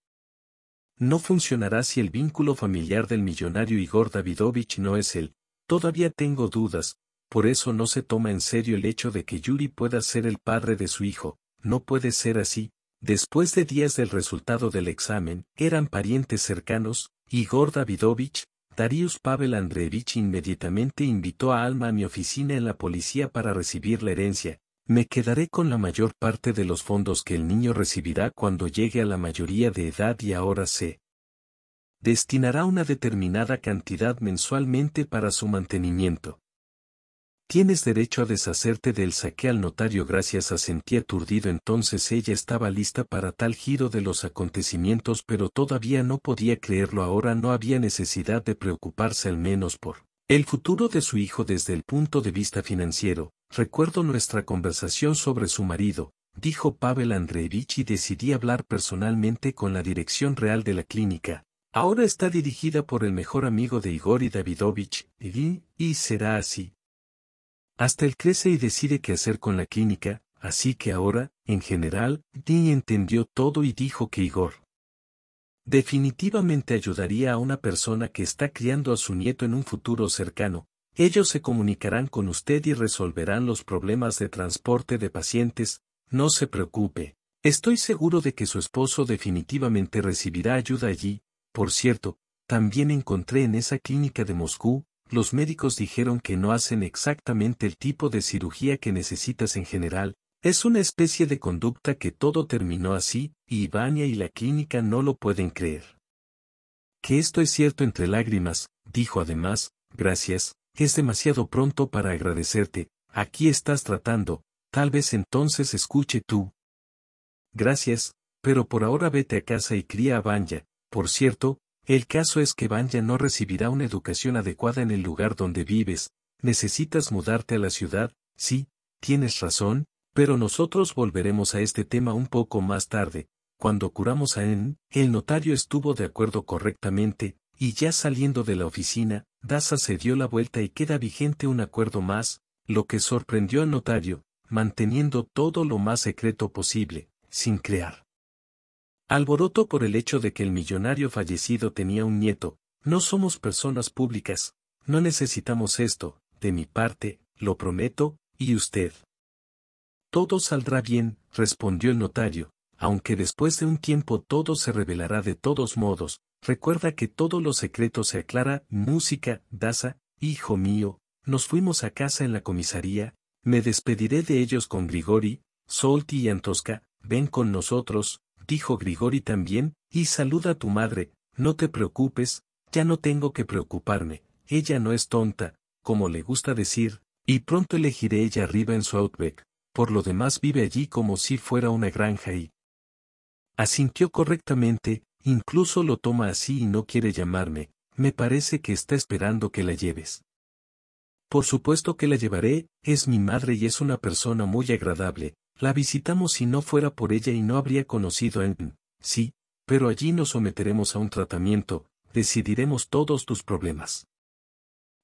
no funcionará si el vínculo familiar del millonario Igor Davidovich no es él. Todavía tengo dudas, por eso no se toma en serio el hecho de que Yuri pueda ser el padre de su hijo, no puede ser así. Después de días del resultado del examen, eran parientes cercanos, Igor Davidovich, Darius Pavel Andreevich inmediatamente invitó a Alma a mi oficina en la policía para recibir la herencia, me quedaré con la mayor parte de los fondos que el niño recibirá cuando llegue a la mayoría de edad y ahora se destinará una determinada cantidad mensualmente para su mantenimiento. Tienes derecho a deshacerte del saque al notario gracias a sentí aturdido entonces ella estaba lista para tal giro de los acontecimientos pero todavía no podía creerlo ahora no había necesidad de preocuparse al menos por el futuro de su hijo desde el punto de vista financiero, recuerdo nuestra conversación sobre su marido, dijo Pavel Andreevich y decidí hablar personalmente con la dirección real de la clínica. Ahora está dirigida por el mejor amigo de Igor y Davidovich, y, y será así. Hasta él crece y decide qué hacer con la clínica, así que ahora, en general, Di entendió todo y dijo que Igor Definitivamente ayudaría a una persona que está criando a su nieto en un futuro cercano, ellos se comunicarán con usted y resolverán los problemas de transporte de pacientes, no se preocupe, estoy seguro de que su esposo definitivamente recibirá ayuda allí, por cierto, también encontré en esa clínica de Moscú, los médicos dijeron que no hacen exactamente el tipo de cirugía que necesitas en general, es una especie de conducta que todo terminó así, y Ivania y la clínica no lo pueden creer. Que esto es cierto entre lágrimas, dijo además, gracias, es demasiado pronto para agradecerte, aquí estás tratando, tal vez entonces escuche tú. Gracias, pero por ahora vete a casa y cría a Vanya, por cierto, el caso es que Vanya no recibirá una educación adecuada en el lugar donde vives, necesitas mudarte a la ciudad, sí, tienes razón, pero nosotros volveremos a este tema un poco más tarde. Cuando curamos a N, el notario estuvo de acuerdo correctamente, y ya saliendo de la oficina, Daza se dio la vuelta y queda vigente un acuerdo más, lo que sorprendió al notario, manteniendo todo lo más secreto posible, sin crear. Alboroto por el hecho de que el millonario fallecido tenía un nieto, no somos personas públicas, no necesitamos esto, de mi parte, lo prometo, y usted. Todo saldrá bien, respondió el notario, aunque después de un tiempo todo se revelará de todos modos, recuerda que todos los secretos se aclara, música, Daza, hijo mío, nos fuimos a casa en la comisaría, me despediré de ellos con Grigori, Solti y Antosca, ven con nosotros, dijo Grigori también, y saluda a tu madre, no te preocupes, ya no tengo que preocuparme, ella no es tonta, como le gusta decir, y pronto elegiré ella arriba en su outback por lo demás vive allí como si fuera una granja y... Asintió correctamente, incluso lo toma así y no quiere llamarme, me parece que está esperando que la lleves. Por supuesto que la llevaré, es mi madre y es una persona muy agradable, la visitamos si no fuera por ella y no habría conocido a en... Sí, pero allí nos someteremos a un tratamiento, decidiremos todos tus problemas.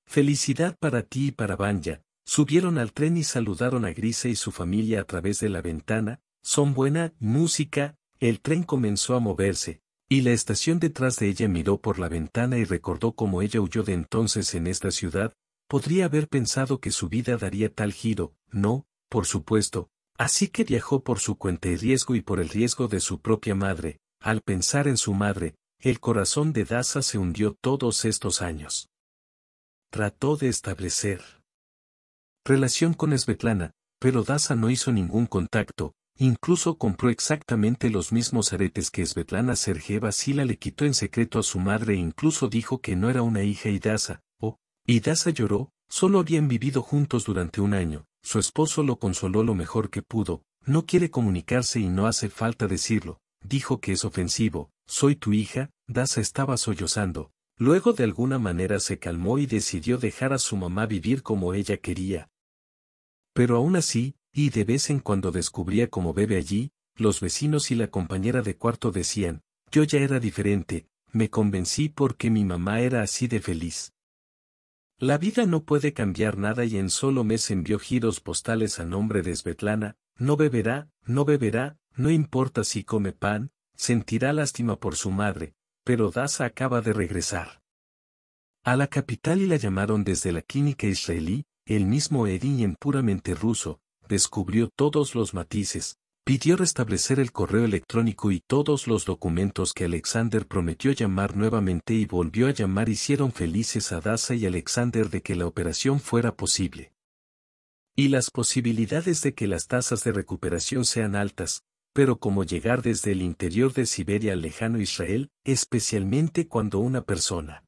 Felicidad para ti y para Banya, Subieron al tren y saludaron a Grisa y su familia a través de la ventana, son buena música, el tren comenzó a moverse, y la estación detrás de ella miró por la ventana y recordó cómo ella huyó de entonces en esta ciudad, podría haber pensado que su vida daría tal giro, no, por supuesto, así que viajó por su cuenta y riesgo y por el riesgo de su propia madre, al pensar en su madre, el corazón de Daza se hundió todos estos años. Trató de establecer relación con Svetlana, pero Daza no hizo ningún contacto, incluso compró exactamente los mismos aretes que Svetlana Sergeva Sila le quitó en secreto a su madre e incluso dijo que no era una hija y Daza, oh, y Daza lloró, solo habían vivido juntos durante un año, su esposo lo consoló lo mejor que pudo, no quiere comunicarse y no hace falta decirlo, dijo que es ofensivo, soy tu hija, Daza estaba sollozando. Luego de alguna manera se calmó y decidió dejar a su mamá vivir como ella quería, pero aún así, y de vez en cuando descubría cómo bebe allí, los vecinos y la compañera de cuarto decían, yo ya era diferente, me convencí porque mi mamá era así de feliz. La vida no puede cambiar nada y en solo mes envió giros postales a nombre de Svetlana, no beberá, no beberá, no importa si come pan, sentirá lástima por su madre, pero Daza acaba de regresar. A la capital y la llamaron desde la clínica israelí, el mismo Edin puramente ruso, descubrió todos los matices, pidió restablecer el correo electrónico y todos los documentos que Alexander prometió llamar nuevamente y volvió a llamar hicieron felices a Daza y Alexander de que la operación fuera posible. Y las posibilidades de que las tasas de recuperación sean altas, pero como llegar desde el interior de Siberia al lejano Israel, especialmente cuando una persona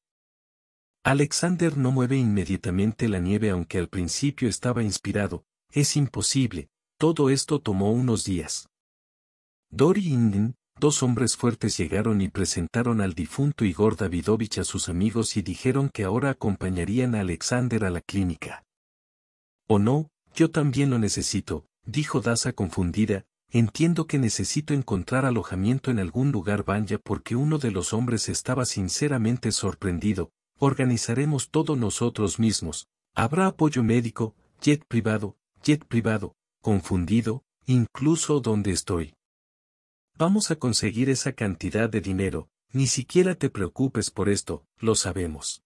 Alexander no mueve inmediatamente la nieve aunque al principio estaba inspirado, es imposible, todo esto tomó unos días. y dos hombres fuertes llegaron y presentaron al difunto Igor Davidovich a sus amigos y dijeron que ahora acompañarían a Alexander a la clínica. ¿O no, yo también lo necesito, dijo Daza confundida, entiendo que necesito encontrar alojamiento en algún lugar Banja porque uno de los hombres estaba sinceramente sorprendido, Organizaremos todo nosotros mismos. Habrá apoyo médico, jet privado, jet privado, confundido, incluso donde estoy. Vamos a conseguir esa cantidad de dinero, ni siquiera te preocupes por esto, lo sabemos.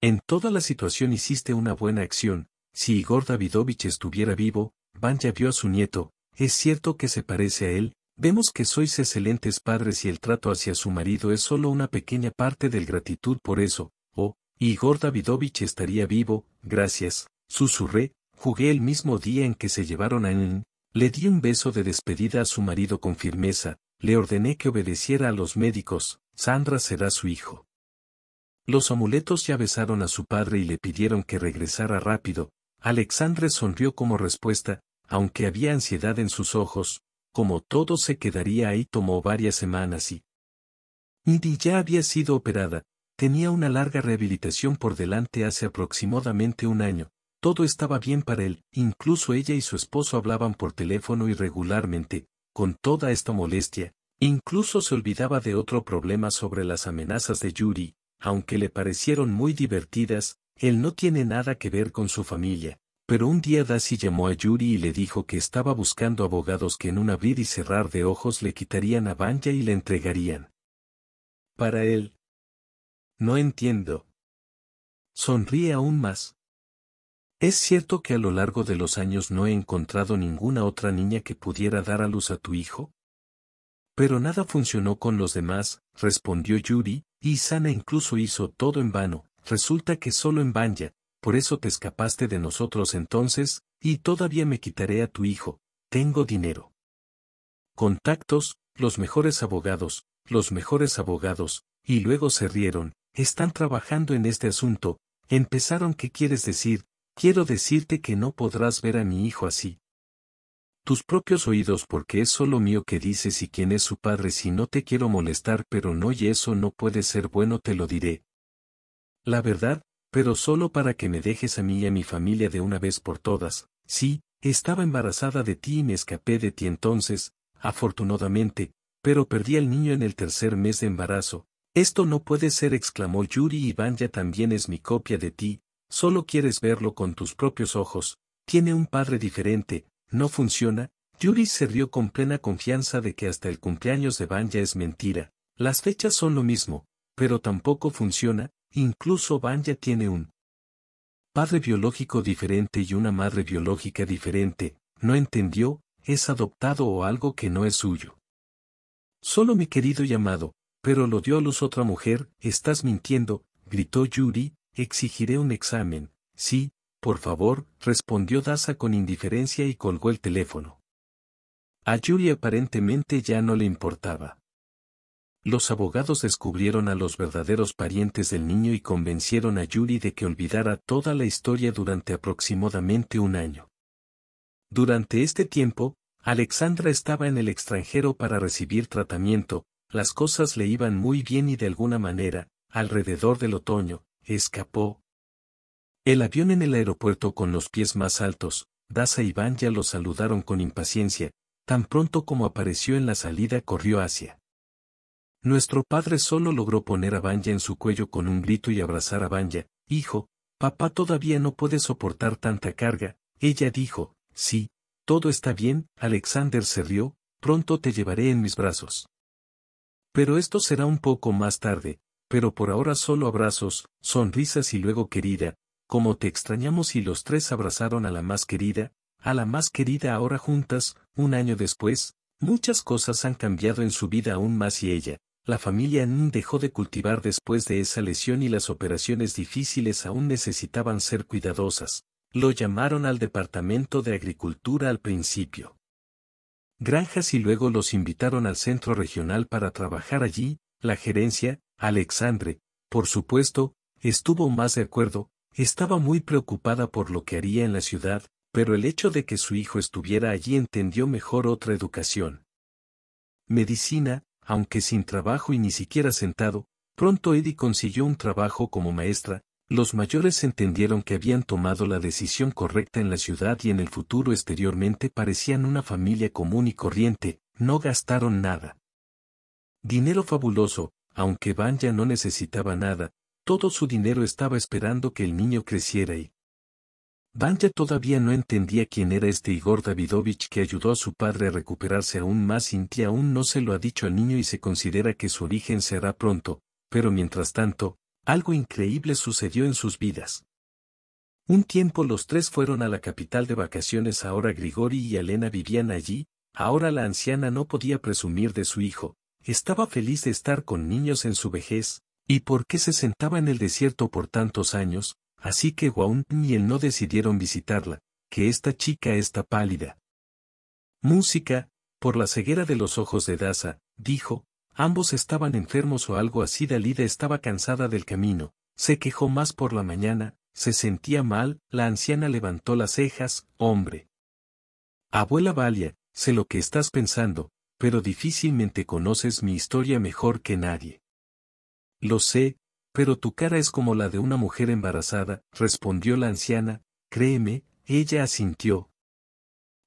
En toda la situación hiciste una buena acción, si Igor Davidovich estuviera vivo, Vanya vio a su nieto, es cierto que se parece a él, Vemos que sois excelentes padres y el trato hacia su marido es solo una pequeña parte del gratitud por eso, oh, Igor Davidovich estaría vivo, gracias, susurré, jugué el mismo día en que se llevaron a él, le di un beso de despedida a su marido con firmeza, le ordené que obedeciera a los médicos, Sandra será su hijo. Los amuletos ya besaron a su padre y le pidieron que regresara rápido, Alexandre sonrió como respuesta, aunque había ansiedad en sus ojos, como todo se quedaría ahí tomó varias semanas y Indy ya había sido operada, tenía una larga rehabilitación por delante hace aproximadamente un año, todo estaba bien para él, incluso ella y su esposo hablaban por teléfono irregularmente, con toda esta molestia, incluso se olvidaba de otro problema sobre las amenazas de Yuri, aunque le parecieron muy divertidas, él no tiene nada que ver con su familia, pero un día Daci llamó a Yuri y le dijo que estaba buscando abogados que en un abrir y cerrar de ojos le quitarían a Banja y le entregarían. Para él. No entiendo. Sonríe aún más. Es cierto que a lo largo de los años no he encontrado ninguna otra niña que pudiera dar a luz a tu hijo. Pero nada funcionó con los demás, respondió Yuri, y Sana incluso hizo todo en vano, resulta que solo en Banja, por eso te escapaste de nosotros entonces, y todavía me quitaré a tu hijo, tengo dinero. Contactos, los mejores abogados, los mejores abogados, y luego se rieron, están trabajando en este asunto, empezaron ¿qué quieres decir? Quiero decirte que no podrás ver a mi hijo así. Tus propios oídos porque es solo mío que dices y quién es su padre si no te quiero molestar pero no y eso no puede ser bueno te lo diré. La verdad, pero solo para que me dejes a mí y a mi familia de una vez por todas, sí, estaba embarazada de ti y me escapé de ti entonces, afortunadamente, pero perdí al niño en el tercer mes de embarazo. Esto no puede ser, exclamó Yuri y ya también es mi copia de ti, solo quieres verlo con tus propios ojos, tiene un padre diferente, no funciona. Yuri se rió con plena confianza de que hasta el cumpleaños de Vanya es mentira, las fechas son lo mismo, pero tampoco funciona, Incluso ya tiene un padre biológico diferente y una madre biológica diferente, no entendió, es adoptado o algo que no es suyo. Solo mi querido llamado, pero lo dio a luz otra mujer, estás mintiendo, gritó Yuri, exigiré un examen, sí, por favor, respondió Daza con indiferencia y colgó el teléfono. A Yuri aparentemente ya no le importaba. Los abogados descubrieron a los verdaderos parientes del niño y convencieron a Yuri de que olvidara toda la historia durante aproximadamente un año. Durante este tiempo, Alexandra estaba en el extranjero para recibir tratamiento, las cosas le iban muy bien y de alguna manera, alrededor del otoño, escapó. El avión en el aeropuerto con los pies más altos, Daza y ya lo saludaron con impaciencia, tan pronto como apareció en la salida corrió hacia nuestro padre solo logró poner a Banya en su cuello con un grito y abrazar a Banya. Hijo, papá todavía no puede soportar tanta carga. Ella dijo, sí, todo está bien, Alexander se rió, pronto te llevaré en mis brazos. Pero esto será un poco más tarde, pero por ahora solo abrazos, sonrisas y luego querida, como te extrañamos y los tres abrazaron a la más querida, a la más querida ahora juntas, un año después, muchas cosas han cambiado en su vida aún más y ella, la familia Nin dejó de cultivar después de esa lesión y las operaciones difíciles aún necesitaban ser cuidadosas. Lo llamaron al Departamento de Agricultura al principio. Granjas y luego los invitaron al centro regional para trabajar allí, la gerencia, Alexandre, por supuesto, estuvo más de acuerdo, estaba muy preocupada por lo que haría en la ciudad, pero el hecho de que su hijo estuviera allí entendió mejor otra educación. Medicina, aunque sin trabajo y ni siquiera sentado, pronto Eddie consiguió un trabajo como maestra, los mayores entendieron que habían tomado la decisión correcta en la ciudad y en el futuro exteriormente parecían una familia común y corriente, no gastaron nada. Dinero fabuloso, aunque Van ya no necesitaba nada, todo su dinero estaba esperando que el niño creciera y, Vanya todavía no entendía quién era este Igor Davidovich que ayudó a su padre a recuperarse aún más. y aún no se lo ha dicho al niño y se considera que su origen será pronto, pero mientras tanto, algo increíble sucedió en sus vidas. Un tiempo los tres fueron a la capital de vacaciones, ahora Grigori y Elena vivían allí, ahora la anciana no podía presumir de su hijo, estaba feliz de estar con niños en su vejez, ¿y por qué se sentaba en el desierto por tantos años? Así que Waun y él no decidieron visitarla, que esta chica está pálida. Música, por la ceguera de los ojos de Daza, dijo, ambos estaban enfermos o algo así. Dalida estaba cansada del camino, se quejó más por la mañana, se sentía mal, la anciana levantó las cejas, hombre. Abuela Valia, sé lo que estás pensando, pero difícilmente conoces mi historia mejor que nadie. Lo sé, pero tu cara es como la de una mujer embarazada, respondió la anciana, créeme, ella asintió.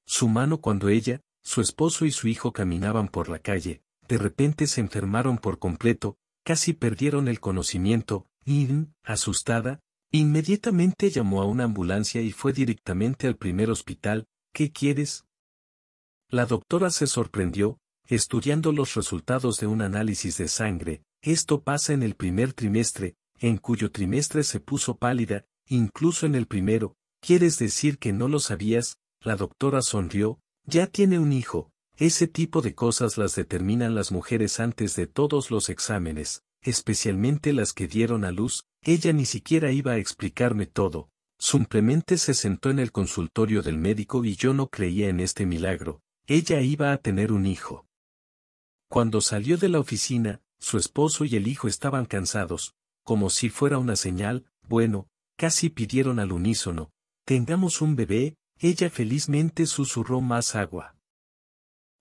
Su mano cuando ella, su esposo y su hijo caminaban por la calle, de repente se enfermaron por completo, casi perdieron el conocimiento, y, asustada, inmediatamente llamó a una ambulancia y fue directamente al primer hospital, ¿qué quieres? La doctora se sorprendió, estudiando los resultados de un análisis de sangre, esto pasa en el primer trimestre, en cuyo trimestre se puso pálida, incluso en el primero, ¿quieres decir que no lo sabías? La doctora sonrió, ya tiene un hijo, ese tipo de cosas las determinan las mujeres antes de todos los exámenes, especialmente las que dieron a luz, ella ni siquiera iba a explicarme todo, simplemente se sentó en el consultorio del médico y yo no creía en este milagro, ella iba a tener un hijo. Cuando salió de la oficina, su esposo y el hijo estaban cansados, como si fuera una señal, bueno, casi pidieron al unísono, tengamos un bebé, ella felizmente susurró más agua.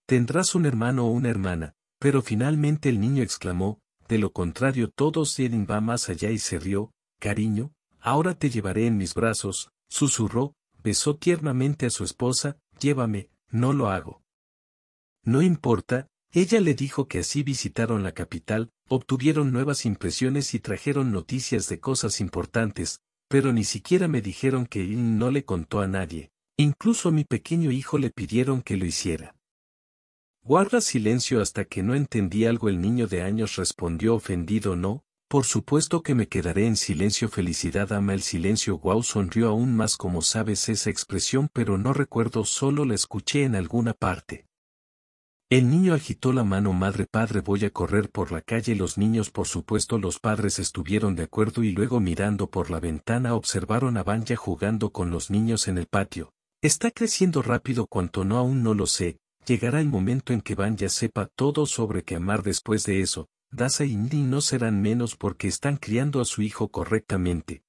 Tendrás un hermano o una hermana, pero finalmente el niño exclamó, de lo contrario todos se va más allá y se rió, cariño, ahora te llevaré en mis brazos, susurró, besó tiernamente a su esposa, llévame, no lo hago. No importa, ella le dijo que así visitaron la capital, obtuvieron nuevas impresiones y trajeron noticias de cosas importantes, pero ni siquiera me dijeron que él no le contó a nadie. Incluso a mi pequeño hijo le pidieron que lo hiciera. Guarda silencio hasta que no entendí algo. El niño de años respondió ofendido no, por supuesto que me quedaré en silencio. Felicidad ama el silencio. Guau wow, sonrió aún más como sabes esa expresión pero no recuerdo solo la escuché en alguna parte. El niño agitó la mano Madre padre voy a correr por la calle los niños por supuesto los padres estuvieron de acuerdo y luego mirando por la ventana observaron a Banja jugando con los niños en el patio. Está creciendo rápido cuanto no aún no lo sé, llegará el momento en que Banja sepa todo sobre qué amar después de eso, Dasa y Ndi no serán menos porque están criando a su hijo correctamente,